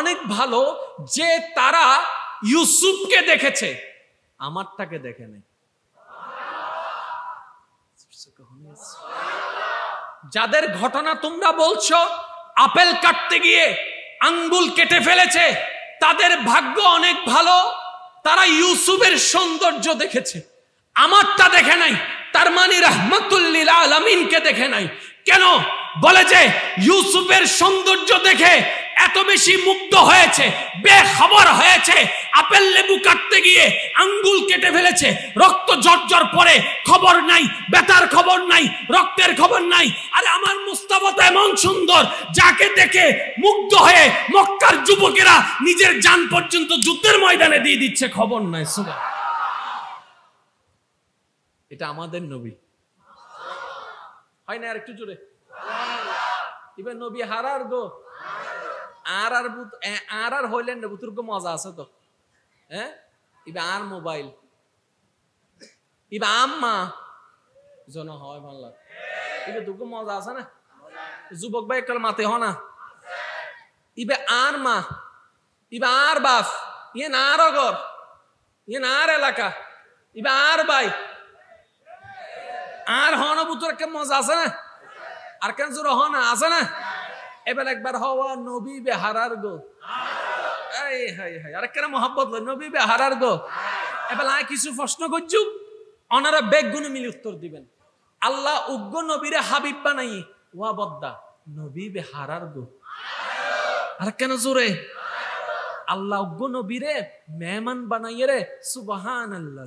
অনেক ভালো যে তারা ইউসুফকে দেখেছে আমারটাকে দেখে নেই যাদের ঘটনা তোমরা বলছো আপেল কাটতে গিয়ে আঙ্গুল কেটে ফেলেছে তাদের ভাগ্য অনেক ভালো তারা ইউসুফের সৌন্দর্য দেখেছে আমারটা দেখে নাই তার মানে রহমতুল্লিল আলমিনকে দেখে নাই কেন বলে যে ইউসুফের সৌন্দর্য দেখে এত বেশি মুক্ত হয়েছে বেখবর হয়েছে আপেল লেবু কাটতে গিয়ে আঙ্গুল কেটে ফেলেছে রক্ত জর্জর পরে খবর নাই বেতার খবর নাই রক্তের খবর নাই আরে আমার মুস্তাফতা এমন সুন্দর যাকে দেখে মুগ্ধ হয়ে মক্কার যুবকেরা নিজের যান পর্যন্ত যুদ্ধের ময়দানে দিয়ে দিচ্ছে খবর নাই সুবা এটা আমাদের নবী হয় না আর একটু জোরে ইবার নবী হারার গো আর আর আর আর হইলেন বুতুর মজা আছে তো হ্যাঁ ইবা আর মোবাইল ইবা আম্মা জন হয় ভালো ইবে দুগো মজা আছে না যুবক ভাই মাতে হ না ইবে আর মা ইবে আর বাপ ইয়ে না আর ঘর ইয়ে না আর এলাকা ইবে আর ভাই আর হন বুতুর একটা মজা আছে না আর কেন জোর হন আছে না এবার একবার হওয়া নবী বেহারার গো এই মহাব্বত নবী বেহারার গো এবার আয় কিছু প্রশ্ন করছু ওনারা বেগ গুণে মিলে উত্তর দিবেন আল্লাহ উগ্র নবীরে হাবিব বানাই ওয়া বদ্দা নবী বেহারার গো আর কেন জোরে আল্লাহ উগ্র নবীরে মেহমান বানাইয়ে রে সুবাহান আল্লাহ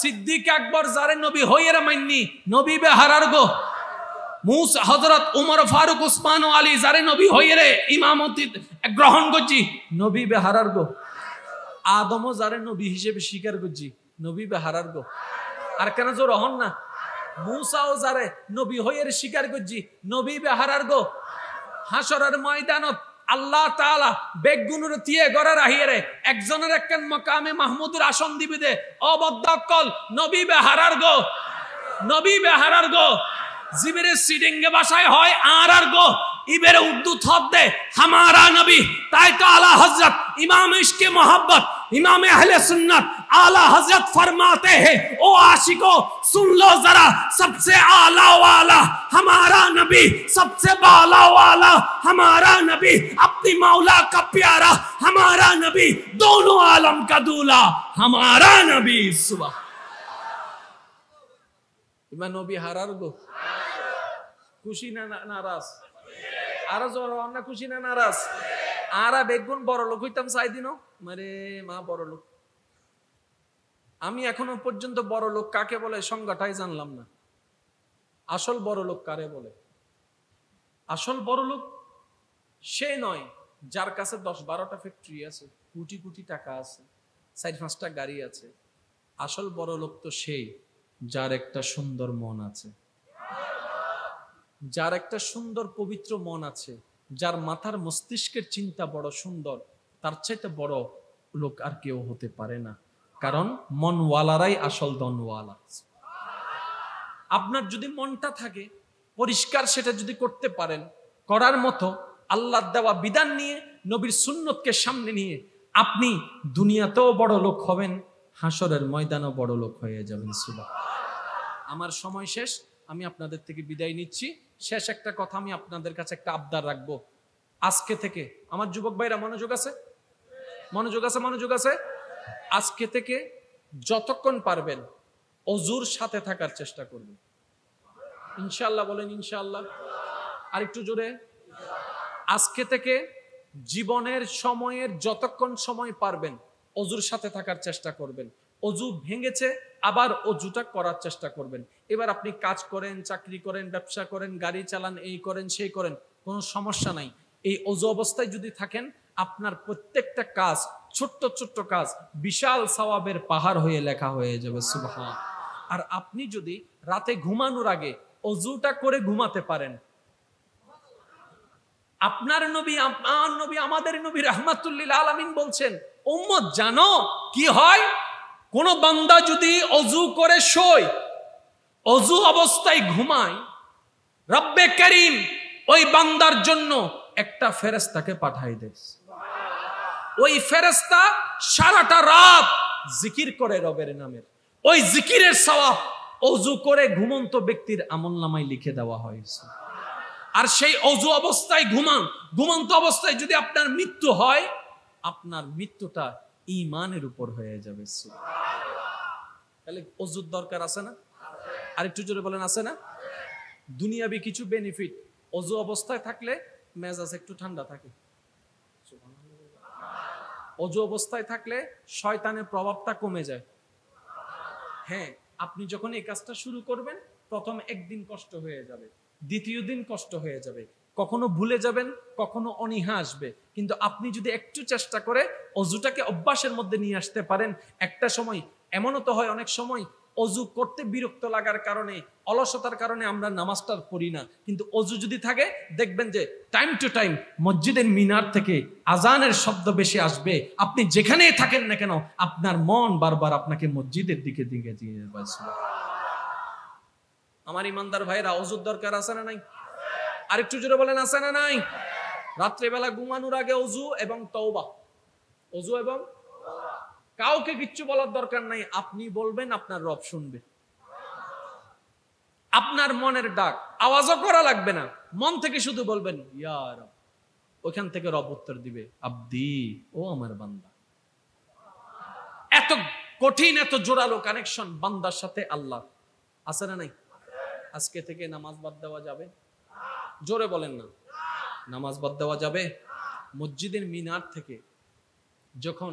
সিদ্দিক আকবর যারে নবী হইয়ের মাইননি নবী বে হারার গো মুস হজরত উমর ফারুক উসমান ও আলী যারে নবী হইয়েরে ইমামতি গ্রহণ করছি নবী বে হারার গো আদমও যারে নবী হিসেবে স্বীকার করছি নবী বে হারার গো আর কেন জোর হন না মুসাও যারে নবী হইয়ের স্বীকার করছি নবী বে হারার গো হাসরের ময়দানত আল্লাহ তালা বেগুনুর তিয়ে গড়ে রাহিয়ে একজনের একখান মকামে মাহমুদুর আসন দিবি দে অবদ্যকল নবী বেহারার গো নবী বেহারার গো জিবের সিডিংগে বাসায় হয় আর আর গো ইবের উর্দু থপ দে হামারা নবী তাই তো আলা হজরত ইমাম ইস্কে মহাব্বত ইমামে আহলে সুন্নাত आला हजरत फरमाते हैं ओ आशिको सुन लो जरा सबसे आला वाला हमारा नबी सबसे बाला वाला हमारा नबी अपनी मौला का प्यारा हमारा नबी दोनों आलम का दूल्हा हमारा नबी सुबह नबी दो खुशी ना नाराज আরো জোর ना खुशी ना नाराज आरा बेगुन बड़ो लोग হইতাম माँ দিনও মানে আমি এখনো পর্যন্ত বড় লোক কাকে বলে সংজ্ঞাটাই জানলাম না আসল বড় লোক কারে বলে আসল বড় লোক সে নয় যার কাছে দশ বারোটা ফ্যাক্টরি আছে কোটি কোটি টাকা আছে চার পাঁচটা গাড়ি আছে আসল বড় লোক তো সেই যার একটা সুন্দর মন আছে যার একটা সুন্দর পবিত্র মন আছে যার মাথার মস্তিষ্কের চিন্তা বড় সুন্দর তার চাইতে বড় লোক আর কেউ হতে পারে না কারণ মনওয়ালারাই আসল দনওয়ালা আপনার যদি মনটা থাকে পরিষ্কার সেটা যদি করতে পারেন করার মতো আল্লাহ দেওয়া বিধান নিয়ে নবীর সুন্নতকে সামনে নিয়ে আপনি দুনিয়াতেও বড় লোক হবেন হাসরের ময়দানও বড় লোক হয়ে যাবেন সুবা আমার সময় শেষ আমি আপনাদের থেকে বিদায় নিচ্ছি শেষ একটা কথা আমি আপনাদের কাছে একটা আবদার রাখবো আজকে থেকে আমার যুবক ভাইরা মনোযোগ আছে মনোযোগ আছে মনোযোগ আছে আজকে থেকে যতক্ষণ পারবেন অজুর সাথে থাকার চেষ্টা করবেন ইনশাল্লাহ বলেন ইনশাল্লাহ আর একটু জোরে আজকে থেকে জীবনের সময়ের যতক্ষণ সময় পারবেন অজুর সাথে থাকার চেষ্টা করবেন অজু ভেঙেছে আবার অজুটা করার চেষ্টা করবেন এবার আপনি কাজ করেন চাকরি করেন ব্যবসা করেন গাড়ি চালান এই করেন সেই করেন কোনো সমস্যা নাই এই অজু অবস্থায় যদি থাকেন আপনার প্রত্যেকটা কাজ ছোট্ট ছোট্ট কাজ বিশাল সওয়াবের পাহাড় হয়ে লেখা হয়ে যাবে সুবহান আর আপনি যদি রাতে ঘুমানোর আগে অজুটা করে ঘুমাতে পারেন আপনার নবী আমার নবী আমাদের নবী রহমাতুল্লিল আলমিন বলছেন উম্মত জানো কি হয় কোন বান্দা যদি অজু করে শোয় অজু অবস্থায় ঘুমায় রব্বে করিম ওই বান্দার জন্য একটা ফেরেস্তাকে পাঠাই দেয় ওই ফেরেস্তা সারাটা রাত জিকির করে রবের নামের ওই জিকিরের সবাব অজু করে ঘুমন্ত ব্যক্তির আমল নামায় লিখে দেওয়া হয়েছে আর সেই অজু অবস্থায় ঘুমান ঘুমন্ত অবস্থায় যদি আপনার মৃত্যু হয় আপনার মৃত্যুটা ইমানের উপর হয়ে যাবে তাহলে অজুর দরকার আছে না আর একটু জোরে বলেন আছে না দুনিয়াবি কিছু বেনিফিট অজু অবস্থায় থাকলে মেজাজ একটু ঠান্ডা থাকে অজু অবস্থায় থাকলে শয়তানের প্রভাবটা কমে যায় হ্যাঁ আপনি যখন এই কাজটা শুরু করবেন প্রথম একদিন কষ্ট হয়ে যাবে দ্বিতীয় দিন কষ্ট হয়ে যাবে কখনো ভুলে যাবেন কখনো অনীহা আসবে কিন্তু আপনি যদি একটু চেষ্টা করে অজুটাকে অভ্যাসের মধ্যে নিয়ে আসতে পারেন একটা সময় এমনও তো হয় অনেক সময় অজু করতে বিরক্ত লাগার কারণে অলসতার কারণে আমরা নামাজটা পড়ি না কিন্তু অজু যদি থাকে দেখবেন যে টাইম টু টাইম মসজিদের মিনার থেকে আজানের শব্দ বেশি আসবে আপনি যেখানেই থাকেন না কেন আপনার মন বারবার আপনাকে মসজিদের দিকে দিকে দিয়ে আমার ইমানদার ভাইরা অজুর দরকার আছে না নাই আরেকটু জোরে বলেন আছে না নাই রাত্রেবেলা ঘুমানোর আগে অজু এবং তওবা অজু এবং কাউকে কিচ্ছু বলার দরকার নাই আপনি বলবেন আপনার রব শুনবে আপনার মনের ডাক আওয়াজও করা লাগবে না মন থেকে শুধু বলবেন ইয়ার ওখান থেকে রব উত্তর দিবে আব্দি ও আমার বান্দা এত কঠিন এত জোরালো কানেকশন বান্দার সাথে আল্লাহ আছে না নাই আজকে থেকে নামাজ বাদ দেওয়া যাবে জোরে বলেন না নামাজ বাদ দেওয়া যাবে মসজিদের মিনার থেকে যখন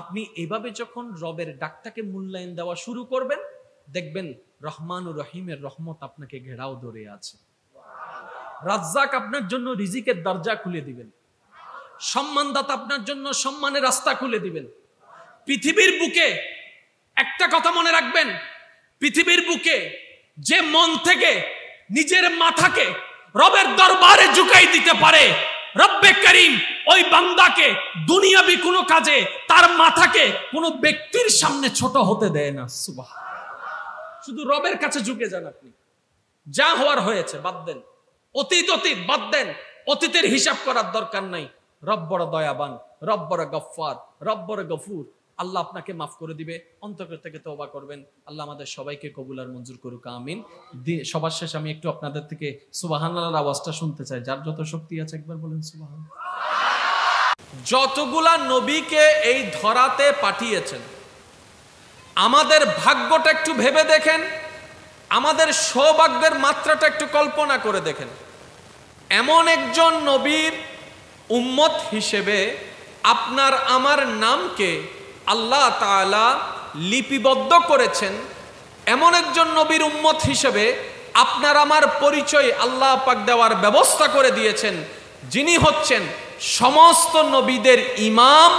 আপনি এভাবে যখন রবের ডাকটাকে মূল্যায়ন দেওয়া শুরু করবেন দেখবেন রহমান ও রহিমের রহমত আপনাকে ঘেরাও ধরে আছে রাজ্জাক আপনার জন্য রিজিকের দরজা খুলে দিবেন সম্মানদাতা আপনার জন্য সম্মানের রাস্তা খুলে দিবেন পৃথিবীর বুকে একটা কথা মনে রাখবেন পৃথিবীর বুকে যে মন থেকে নিজের মাথাকে রবের দরবারে জুকাই দিতে পারে রব্বে করিম ওই বান্দাকে দুনিয়াবি কোন কাজে তার মাথাকে কোন ব্যক্তির সামনে ছোট হতে দেয় না সুবাহ শুধু রবের কাছে ঝুঁকে যান আপনি যা হওয়ার হয়েছে বাদ দেন অতীত অতীত বাদ দেন অতীতের হিসাব করার দরকার নাই রব বড় দয়াবান রব বড় রব্বর রব বড় গফুর আল্লাহ আপনাকে মাফ করে দিবে অন্তকের থেকে তবা করবেন আল্লাহ আমাদের সবাইকে কবুল আর মঞ্জুর করুক আমিন দিয়ে সবার শেষ আমি একটু আপনাদের থেকে সুবাহান আওয়াজটা শুনতে চাই যার যত শক্তি আছে একবার বলেন সুবাহান যতগুলা নবীকে এই ধরাতে পাঠিয়েছেন আমাদের ভাগ্যটা একটু ভেবে দেখেন আমাদের সৌভাগ্যের মাত্রাটা একটু কল্পনা করে দেখেন এমন একজন নবীর উম্মত হিসেবে আপনার আমার নামকে আল্লাহ তালা লিপিবদ্ধ করেছেন এমন একজন নবীর উম্মত হিসেবে আপনার আমার পরিচয় আল্লাহ পাক দেওয়ার ব্যবস্থা করে দিয়েছেন যিনি হচ্ছেন সমস্ত নবীদের ইমাম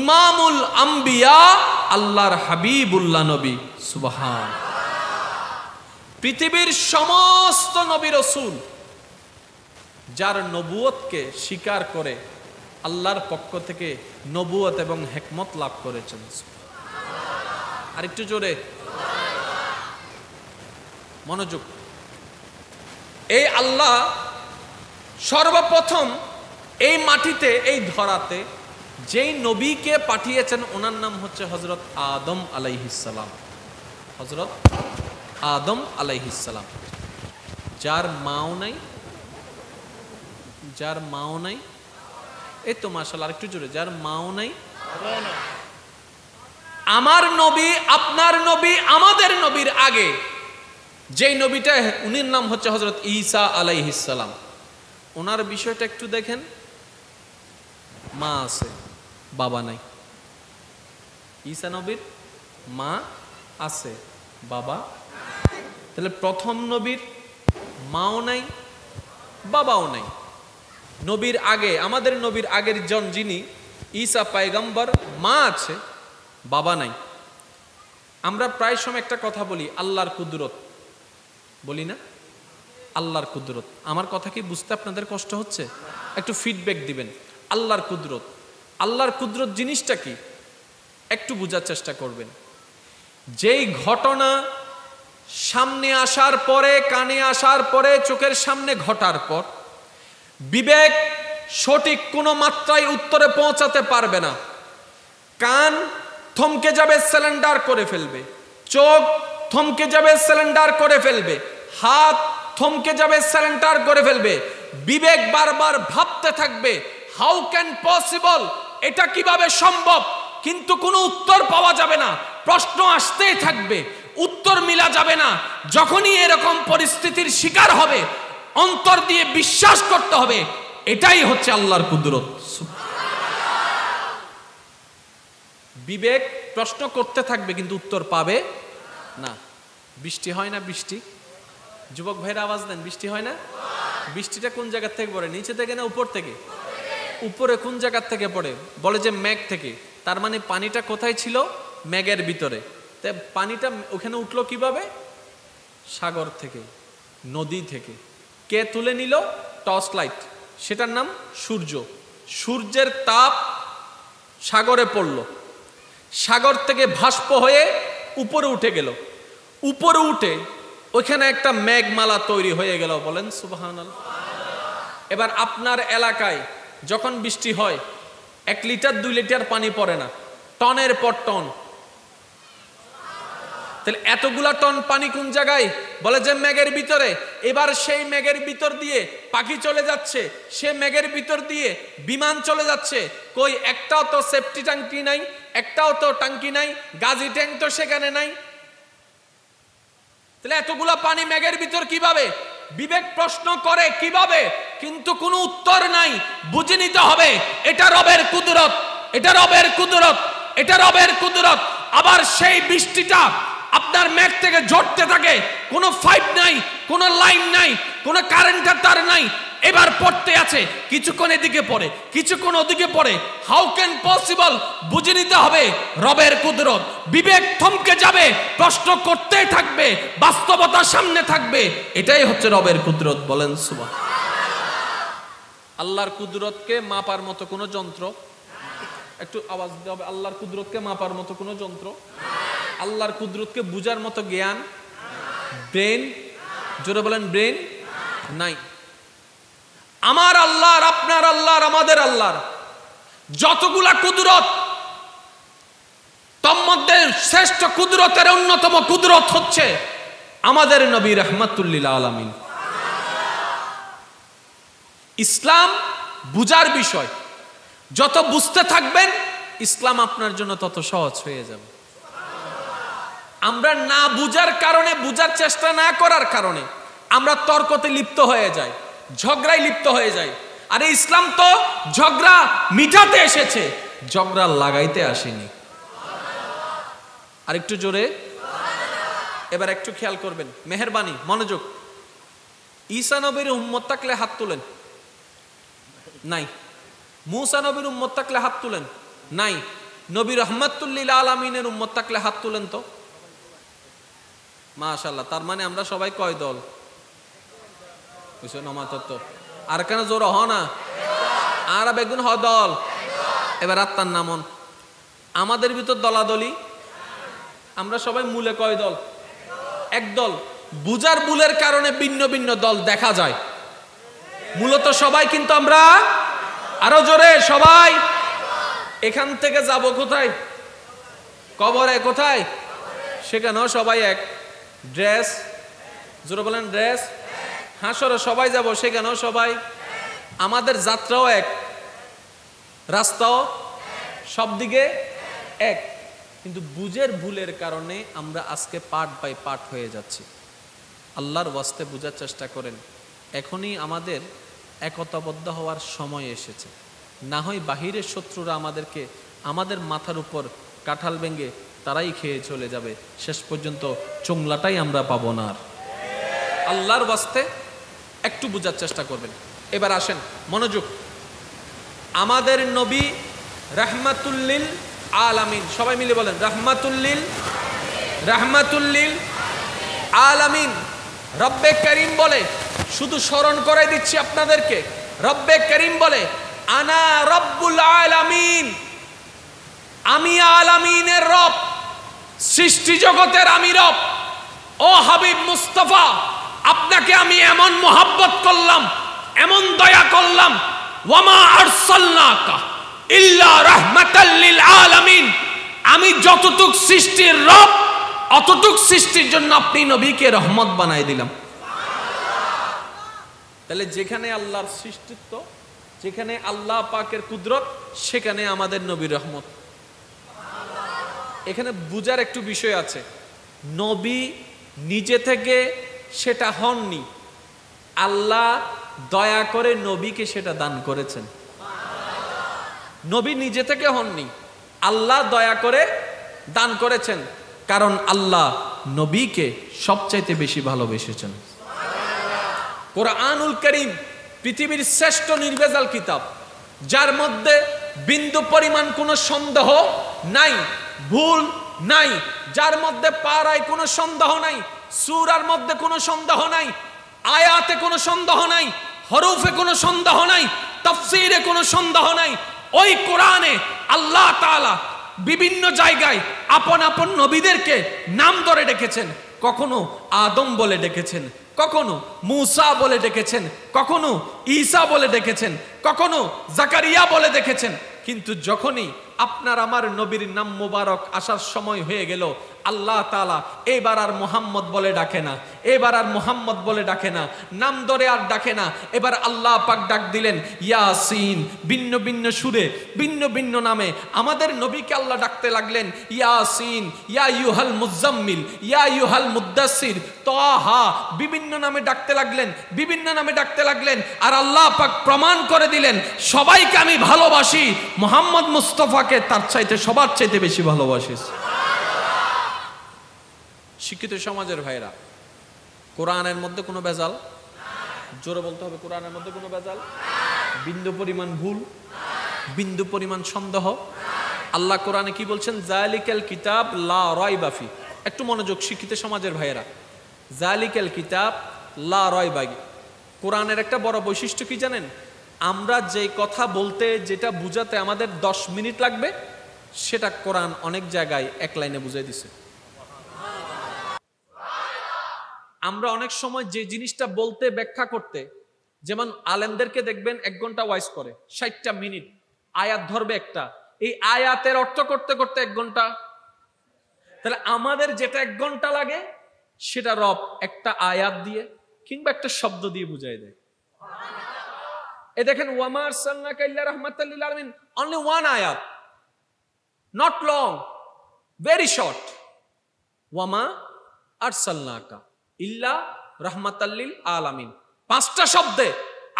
ইমামুল আম্বিয়া আল্লাহর হাবিবুল্লাহ নবী সুবাহান পৃথিবীর সমস্ত নবী রসুল যার নবুয়তকে স্বীকার করে আল্লাহর পক্ষ থেকে নবুয়ত এবং হেকমত লাভ করেছেন আরেকটু জোরে মনোযোগ এই আল্লাহ সর্বপ্রথম এই মাটিতে এই ধরাতে যেই নবীকে পাঠিয়েছেন ওনার নাম হচ্ছে হজরত আদম আলাইহিসাল্লাম হজরত আদম আলাইহিসাল্লাম যার মাও নাই যার মাও নাই এই তো মাসাল আরেকটু জোরে যার মাও নাই আমার নবী আপনার নবী আমাদের নবীর আগে যেই নবীটা উনির নাম হচ্ছে হজরত ঈসা আলাইহিসাল্লাম ওনার বিষয়টা একটু দেখেন মা আছে বাবা নাই ঈসা নবীর মা আছে বাবা তাহলে প্রথম নবীর মাও নাই বাবাও নাই নবীর আগে আমাদের নবীর আগের জন যিনি ঈসা পায়গম্বর মা আছে বাবা নাই আমরা প্রায় সময় একটা কথা বলি আল্লাহর কুদরত বলি না আল্লাহর কুদরত আমার কথা কি বুঝতে আপনাদের কষ্ট হচ্ছে একটু ফিডব্যাক দিবেন আল্লাহর কুদরত আল্লাহর কুদরত জিনিসটা কি একটু বোঝার চেষ্টা করবেন যেই ঘটনা সামনে আসার পরে কানে আসার পরে চোখের সামনে ঘটার পর বিবেক সঠিক কোনো মাত্রায় উত্তরে পৌঁছাতে পারবে না কান থমকে যাবে সিলিন্ডার করে ফেলবে চোখ থমকে যাবে সিলিন্ডার করে ফেলবে হাত থমকে যাবে স্যালেন্টার করে ফেলবে বিবেক বারবার ভাবতে থাকবে হাউ ক্যান পসিবল এটা কিভাবে সম্ভব কিন্তু কোনো উত্তর পাওয়া যাবে না প্রশ্ন আসতেই থাকবে উত্তর মিলা যাবে না যখনই এরকম পরিস্থিতির শিকার হবে অন্তর দিয়ে বিশ্বাস করতে হবে এটাই হচ্ছে আল্লাহর কুদরত বিবেক প্রশ্ন করতে থাকবে কিন্তু উত্তর পাবে না বৃষ্টি হয় না বৃষ্টি যুবক ভাইরা আওয়াজ দেন বৃষ্টি হয় না বৃষ্টিটা কোন জায়গার থেকে পড়ে নিচে থেকে না উপর থেকে উপরে কোন জায়গার থেকে পড়ে বলে যে ম্যাগ থেকে তার মানে পানিটা কোথায় ছিল ম্যাগের ভিতরে তাই পানিটা ওখানে উঠলো কিভাবে সাগর থেকে নদী থেকে কে তুলে নিল টর্চ লাইট সেটার নাম সূর্য সূর্যের তাপ সাগরে পড়ল সাগর থেকে ভাস্প হয়ে উপরে উঠে গেল উপরে উঠে ওইখানে একটা ম্যাগমালা তৈরি হয়ে গেল বলেন সুবাহান এবার আপনার এলাকায় যখন বৃষ্টি হয় এক লিটার দুই লিটার পানি পড়ে না টনের পর টন তাহলে এতগুলা টন পানি কোন জায়গায় বলে যে ম্যাগের ভিতরে এবার সেই ম্যাগের ভিতর দিয়ে পাখি চলে যাচ্ছে সে ম্যাগের ভিতর দিয়ে বিমান চলে যাচ্ছে কই একটাও তো সেফটি ট্যাঙ্কি নাই একটাও তো ট্যাঙ্কি নাই গাজি ট্যাঙ্ক তো সেখানে নাই তাহলে এতগুলো পানি মেঘের ভিতর কিভাবে বিবেক প্রশ্ন করে কিভাবে কিন্তু কোনো উত্তর নাই বুঝে নিতে হবে এটা রবের কুদরত এটা রবের কুদরত এটা রবের কুদরত আবার সেই বৃষ্টিটা আপনার ম্যাগ থেকে ঝরতে থাকে কোনো ফাইপ নাই কোনো লাইন নাই কোনো কারেন্টের তার নাই এবার পড়তে আছে কিছুক্ষণ এদিকে পড়ে কিছুক্ষণ ওদিকে পড়ে হাউ ক্যান পসিবল বুঝে নিতে হবে রবের কুদরত বিবেক থমকে যাবে প্রশ্ন করতেই থাকবে বাস্তবতা সামনে থাকবে এটাই হচ্ছে রবের কুদরত বলেন সুবাহ আল্লাহর কুদরতকে মাপার মতো কোনো যন্ত্র একটু আওয়াজ দিতে হবে আল্লাহর কুদরতকে মাপার মতো কোনো যন্ত্র আল্লাহর কুদরতকে বুঝার মতো জ্ঞান ব্রেন জোরে বলেন ব্রেন নাই আমার আল্লাহর আপনার আল্লাহর আমাদের আল্লাহর যতগুলা কুদরত তন্মধ্যে শ্রেষ্ঠ কুদরতের অন্যতম কুদরত হচ্ছে আমাদের নবী রহমতুল্লিল আলমিন ইসলাম বুজার বিষয় যত বুঝতে থাকবেন ইসলাম আপনার জন্য তত সহজ হয়ে যাবে আমরা না বুঝার কারণে বুঝার চেষ্টা না করার কারণে আমরা তর্কতে লিপ্ত হয়ে যাই ঝগড়ায় লিপ্ত হয়ে যায় আরে ইসলাম তো ঝগড়া মিটাতে এসেছে ঝগড়া লাগাইতে আসেনি আর একটু জোরে এবার একটু খেয়াল করবেন মেহরবানি মনোযোগ ঈসা নবীর উম্মত থাকলে হাত তুলেন নাই মুসা নবীর উম্মত থাকলে হাত তুলেন নাই নবীর রহমতুল্লিল আলমিনের উম্মত থাকলে হাত তুলেন তো মাশাল্লাহ তার মানে আমরা সবাই কয় দল বুঝছো নমা তত্ত্ব আর কেন জোর হ না আর বেগুন হ দল এবার আত্মার নামন আমাদের ভিতর দলাদলি আমরা সবাই মূলে কয় দল এক দল বুজার বুলের কারণে ভিন্ন ভিন্ন দল দেখা যায় মূলত সবাই কিন্তু আমরা আরো জোরে সবাই এখান থেকে যাব কোথায় কবরে কোথায় সেখানেও সবাই এক ড্রেস জোরে বলেন ড্রেস হাসরে সবাই যাব সেখানেও সবাই আমাদের যাত্রাও এক রাস্তাও সব দিকে এক কিন্তু বুঝের ভুলের কারণে আমরা আজকে পার্ট বাই পার্ট হয়ে যাচ্ছি আল্লাহর ওয়াস্তে বোঝার চেষ্টা করেন এখনই আমাদের একতাবদ্ধ হওয়ার সময় এসেছে না হয় বাহিরের শত্রুরা আমাদেরকে আমাদের মাথার উপর কাঁঠাল ভেঙে তারাই খেয়ে চলে যাবে শেষ পর্যন্ত চোংলাটাই আমরা পাবো না আর আল্লাহর বাস্তে একটু বোঝার চেষ্টা করবেন এবার আসেন মনোযোগ আমাদের নবী আল আলামিন সবাই মিলে বলেন রহমাতুল্লিল রাহমাতুল্লিল আলামিন রব্বে করিম বলে শুধু স্মরণ করাই দিচ্ছি আপনাদেরকে রব্বে করিম বলে আনা রব্বুল আলামিন আমি আলামিনের রব সৃষ্টি জগতের আমি রব ও হাবিব মুস্তফা আপনাকে আমি এমন মোহাব্বত করলাম এমন দয়া করলাম আমি যতটুক সৃষ্টির রব অতটুক সৃষ্টির জন্য আপনি নবীকে রহমত বানাই দিলাম তাহলে যেখানে আল্লাহর সৃষ্টিত্ব যেখানে আল্লাহ পাকের কুদরত সেখানে আমাদের নবীর রহমত এখানে বুজার একটু বিষয় আছে নবী নিজে থেকে সেটা হননি আল্লাহ দয়া করে নবীকে সেটা দান করেছেন নবী নিজে থেকে হননি আল্লাহ দয়া করে দান করেছেন কারণ আল্লাহ নবীকে সবচাইতে বেশি ভালোবেসেছেন কোরআনুল করিম পৃথিবীর শ্রেষ্ঠ নির্বেজাল কিতাব যার মধ্যে বিন্দু পরিমাণ কোনো সন্দেহ নাই ভুল নাই যার মধ্যে পাড়ায় কোনো সন্দেহ নাই সুরার মধ্যে কোনো সন্দেহ নাই আয়াতে কোনো সন্দেহ নাই হরফে কোনো সন্দেহ নাই তফসিরে কোনো সন্দেহ নাই ওই কোরআনে আল্লাহ তালা বিভিন্ন জায়গায় আপন আপন নবীদেরকে নাম ধরে ডেকেছেন কখনো আদম বলে ডেকেছেন কখনো মুসা বলে ডেকেছেন কখনো ঈসা বলে ডেকেছেন কখনো জাকারিয়া বলে দেখেছেন কিন্তু যখনই আপনার আমার নবীর নাম মোবারক আসার সময় হয়ে গেল আল্লাহ তালা এবার আর মোহাম্মদ বলে ডাকে না এবার আর মোহাম্মদ বলে ডাকে না নাম ধরে আর ডাকে না এবার আল্লাহ পাক ডাক দিলেন ইয়াসিন ভিন্ন ভিন্ন সুরে ভিন্ন ভিন্ন নামে আমাদের নবীকে আল্লাহ ডাকতে লাগলেন ইয়াসিন ইয়া ইউহাল মুজাম্মিল ইয়া ইউহাল মুদাসির তহা বিভিন্ন নামে ডাকতে লাগলেন বিভিন্ন নামে ডাকতে লাগলেন আর আল্লাহ পাক প্রমাণ করে দিলেন সবাইকে আমি ভালোবাসি মোহাম্মদ মুস্তফা আমাকে তার চাইতে সবার চাইতে বেশি ভালোবাসিস শিক্ষিত সমাজের ভাইরা কোরআনের মধ্যে কোনো বেজাল জোরে বলতে হবে কোরআনের মধ্যে কোনো বেজাল বিন্দু পরিমাণ ভুল বিন্দু পরিমাণ সন্দেহ আল্লাহ কোরআনে কি বলছেন জালিকাল কিতাব লা রয় বাফি একটু মনোযোগ শিক্ষিত সমাজের ভাইয়েরা জালিকাল কিতাব লা রয় বাগি কোরআনের একটা বড় বৈশিষ্ট্য কি জানেন আমরা যে কথা বলতে যেটা বুঝাতে আমাদের দশ মিনিট লাগবে সেটা কোরআন অনেক জায়গায় এক লাইনে বুঝাই দিছে আমরা অনেক সময় যে জিনিসটা বলতে ব্যাখ্যা করতে যেমন আলেমদেরকে দেখবেন এক ঘন্টা ওয়াইজ করে ষাটটা মিনিট আয়াত ধরবে একটা এই আয়াতের অর্থ করতে করতে এক ঘন্টা তাহলে আমাদের যেটা এক ঘন্টা লাগে সেটা রব একটা আয়াত দিয়ে কিংবা একটা শব্দ দিয়ে বুঝাই দেয় এ দেখেন ওয়ামার আলমিন অনলি ওয়ান আয়াত নট লং ভেরি শর্ট ওয়ামা আর সাল্লাকা ইল্লা রহমাতাল্লিল আলামিন পাঁচটা শব্দে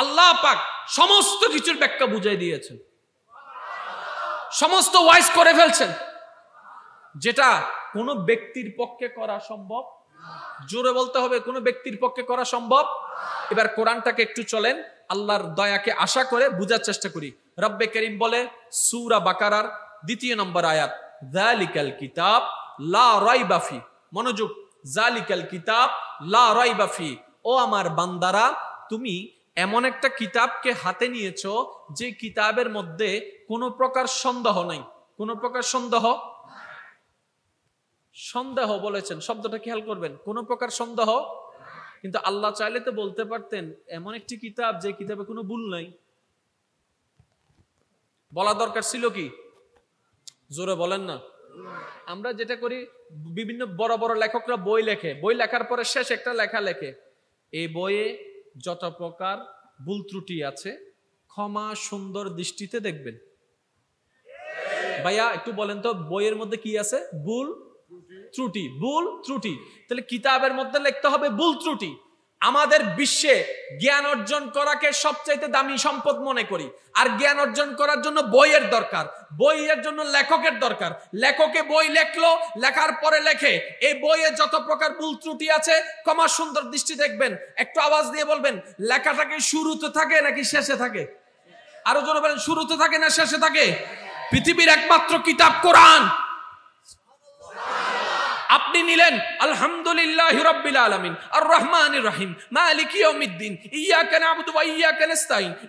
আল্লাহ পাক সমস্ত কিছুর ব্যাখ্যা বুঝাই দিয়েছেন সমস্ত ওয়াইজ করে ফেলছেন যেটা কোনো ব্যক্তির পক্ষে করা সম্ভব জোরে বলতে হবে কোনো ব্যক্তির পক্ষে করা সম্ভব এবার কোরআনটাকে একটু চলেন আল্লাহর দয়াকে আশা করে বোঝার চেষ্টা করি রব্বে করিম বলে সুরা বাকারার দ্বিতীয় নম্বর আয়াত জালিকাল কিতাব লা বাফি মনোযোগ জালিকাল কিতাব লা বাফি ও আমার বান্দারা তুমি এমন একটা কিতাবকে হাতে নিয়েছ যে কিতাবের মধ্যে কোনো প্রকার সন্দেহ নাই কোনো প্রকার সন্দেহ সন্দেহ বলেছেন শব্দটা খেয়াল করবেন কোনো প্রকার সন্দেহ কিন্তু আল্লাহ চাইলে তো বলতে পারতেন এমন একটি কিতাব যে কিতাবে কোনো ভুল নাই বলা দরকার ছিল কি জোরে বলেন না আমরা যেটা করি বিভিন্ন বড় বড় লেখকরা বই লেখে বই লেখার পরে শেষ একটা লেখা লেখে এই বইয়ে যত প্রকার ভুল ত্রুটি আছে ক্ষমা সুন্দর দৃষ্টিতে দেখবেন ভাইয়া একটু বলেন তো বইয়ের মধ্যে কি আছে ভুল ত্রুটি ভুল ত্রুটি তাহলে কিতাবের মধ্যে লিখতে হবে ভুল ত্রুটি আমাদের বিশ্বে জ্ঞান অর্জন করাকে সবচাইতে দামি সম্পদ মনে করি আর জ্ঞান অর্জন করার জন্য বইয়ের দরকার বইয়ের জন্য লেখকের দরকার লেখকে বই লেখলো লেখার পরে লেখে এই বইয়ে যত প্রকার ভুল ত্রুটি আছে কমার সুন্দর দৃষ্টি দেখবেন একটু আওয়াজ দিয়ে বলবেন লেখাটাকে শুরুতে থাকে নাকি শেষে থাকে আরো জন বলেন শুরুতে থাকে না শেষে থাকে পৃথিবীর একমাত্র কিতাব কোরআন up আপনি নিলেন আলহামদুলিল্লাহ রব্বিল আলমিন আর রহমান রহিম মালিক ইয়মিদ্দিন ইয়া কেন আবুদ ইয়া কেন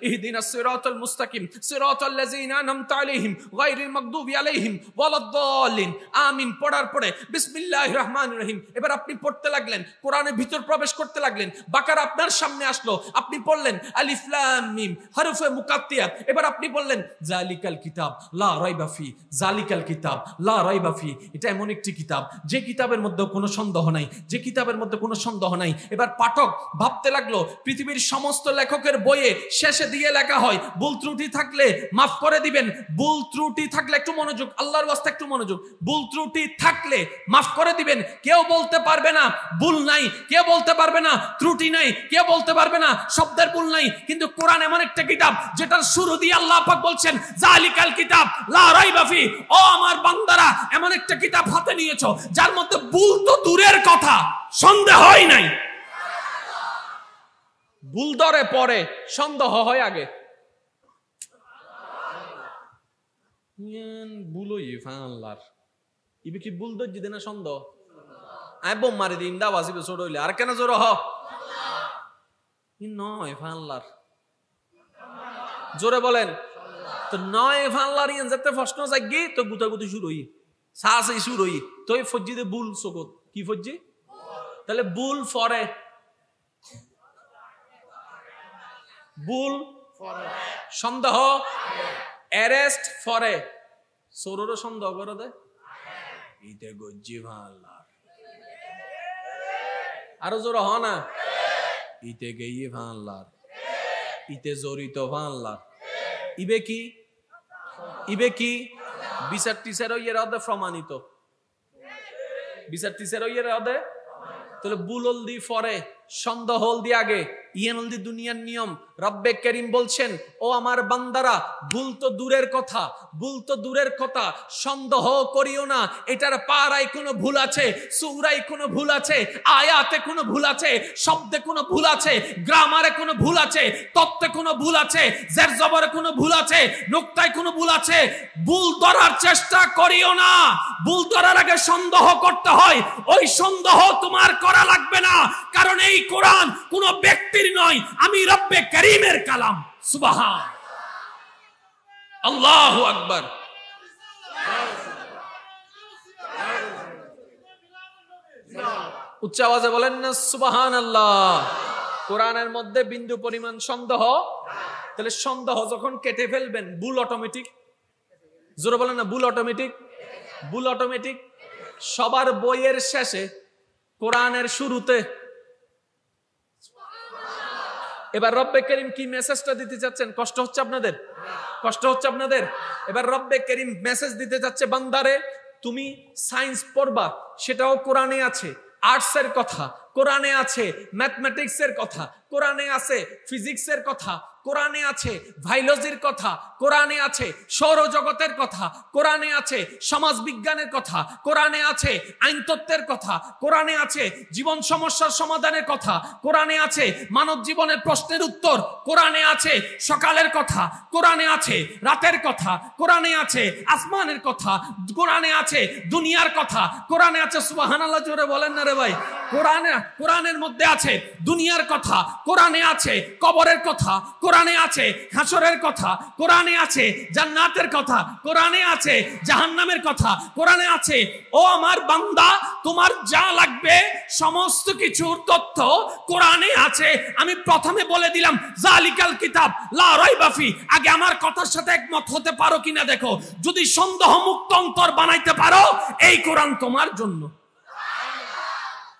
ইহদিন সিরাতুল মুস্তাকিম সিরাতুল লাযিনা আনআমতা আলাইহিম গায়রিল মাগদুবি আলাইহিম ওয়ালাদ-দাল্লিন আমিন পড়ার পরে বিসমিল্লাহির রহমানির রহিম এবার আপনি পড়তে লাগলেন কোরআনের ভিতর প্রবেশ করতে লাগলেন বাকারা আপনার সামনে আসলো আপনি পড়লেন আলিফ লাম মিম হরফে মুকাত্তিয়াত এবার আপনি বললেন জালিকাল কিতাব লা রাইবা ফি জালিকাল কিতাব লা রাইবা ফি এটা এমন একটি কিতাব যে কিতাবের কিতাবের মধ্যে কোনো সন্দেহ নাই যে কিতাবের মধ্যে কোনো সন্দেহ নাই এবার পাঠক ভাবতে লাগলো পৃথিবীর সমস্ত লেখকের বইয়ে শেষে দিয়ে লেখা হয় ভুল ত্রুটি থাকলে মাফ করে দিবেন ভুল ত্রুটি থাকলে একটু মনোযোগ আল্লাহর ওয়াস্তে একটু মনোযোগ ভুল ত্রুটি থাকলে মাফ করে দিবেন কেউ বলতে পারবে না ভুল নাই কেউ বলতে পারবে না ত্রুটি নাই কেউ বলতে পারবে না শব্দের ভুল নাই কিন্তু কোরআন এমন একটা কিতাব যেটার শুরু দিয়ে আল্লাহ পাক বলছেন জালিকাল কিতাব লা রাইবাফি ও আমার বান্দারা এমন একটা কিতাব হাতে নিয়েছো যার মধ্যে ভুল তো দূরের কথা সন্দেহ হয় নাই ভুল ধরে পরে সন্দেহ হয় আগে বুলই ফাল্লার ইবে কি সন্দেহ বোম মারি দা হইলে আর কেন হ নয় ফাল্লার জোরে বলেন তো নয় ফাল্লার ইয়ান যাতে প্রশ্ন জাগি তো গুতাগুতি শুরু হই সাহস ইস্যু রই তো এই ফজ্জি দে বুল সকত কি ফজ্জি তাহলে বুল ফরে বুল সন্দেহ অ্যারেস্ট ফরে সৌরর সন্দেহ করে দে ইতে গজ্জি ভাল্লা আরো জোর হ না ইতে গেই ভাল্লার ইতে জড়িত ভাল্লার ইবে কি ইবে কি বিচার টিচার ওই এর প্রমাণিত বিচার টিচার ওই এর তাহলে বুল হলদি ফরে সন্দেহ হলদি আগে ইয়ানলদি দুনিয়ার নিয়ম রব্বে করিম বলছেন ও আমার বান্দারা ভুল তো দূরের কথা ভুল তো দূরের কথা সন্দেহ করিও না এটার পাড়ায় কোনো ভুল আছে সুরায় কোনো ভুল আছে আয়াতে কোনো ভুল আছে শব্দে কোনো ভুল আছে গ্রামারে কোনো ভুল আছে তত্ত্বে কোনো ভুল আছে জের জবরে কোনো ভুল আছে নোকটায় কোনো ভুল আছে ভুল ধরার চেষ্টা করিও না ভুল ধরার আগে সন্দেহ করতে হয় ওই সন্দেহ তোমার করা লাগবে না কারণ এই কোরআন কোনো ব্যক্তির নয় আমি রব্বে করিমের কালাম সুবাহান আল্লাহ আকবর উচ্চ আওয়াজে বলেন না সুবাহান আল্লাহ কোরআনের মধ্যে বিন্দু পরিমাণ সন্দেহ তাহলে সন্দেহ যখন কেটে ফেলবেন বুল অটোমেটিক জোরে বলেন না বুল অটোমেটিক বুল অটোমেটিক সবার বইয়ের শেষে কোরআনের শুরুতে এবার রব্বে করিম কি মেসেজটা দিতে চাচ্ছেন কষ্ট হচ্ছে আপনাদের কষ্ট হচ্ছে আপনাদের এবার রব্বে করিম মেসেজ দিতে চাচ্ছে বান্দারে তুমি সায়েন্স পড়বা সেটাও কোরআনে আছে আর্টসের কথা কোরআনে আছে ম্যাথমেটিক্সের কথা কোরআনে আছে ফিজিক্সের কথা কোরআনে আছে ভাইলজির কথা কোরআনে আছে সৌরজগতের কথা কোরআনে আছে সমাজ বিজ্ঞানের কথা কোরআনে আছে আইনতত্ত্বের কথা কোরআনে আছে জীবন সমস্যার সমাধানের কথা কোরআনে আছে মানব জীবনের প্রশ্নের উত্তর কোরআনে আছে সকালের কথা কোরআনে আছে রাতের কথা কোরআনে আছে আসমানের কথা কোরআনে আছে দুনিয়ার কথা কোরআনে আছে সুবাহান আল্লাহ জোরে বলেন না রে ভাই কোরআনে কোরআনের মধ্যে আছে দুনিয়ার কথা কোরআনে আছে কবরের কথা কোরআন কোরআনে আছে হাসরের কথা কোরআনে আছে জান্নাতের কথা কোরআনে আছে জাহান্নামের কথা কোরআনে আছে ও আমার বান্দা তোমার যা লাগবে সমস্ত কিছুর তথ্য কোরআনে আছে আমি প্রথমে বলে দিলাম জালিকাল কিতাব লা বাফি আগে আমার কথার সাথে একমত হতে পারো কিনা দেখো যদি সন্দেহ মুক্ত অন্তর বানাইতে পারো এই কোরআন তোমার জন্য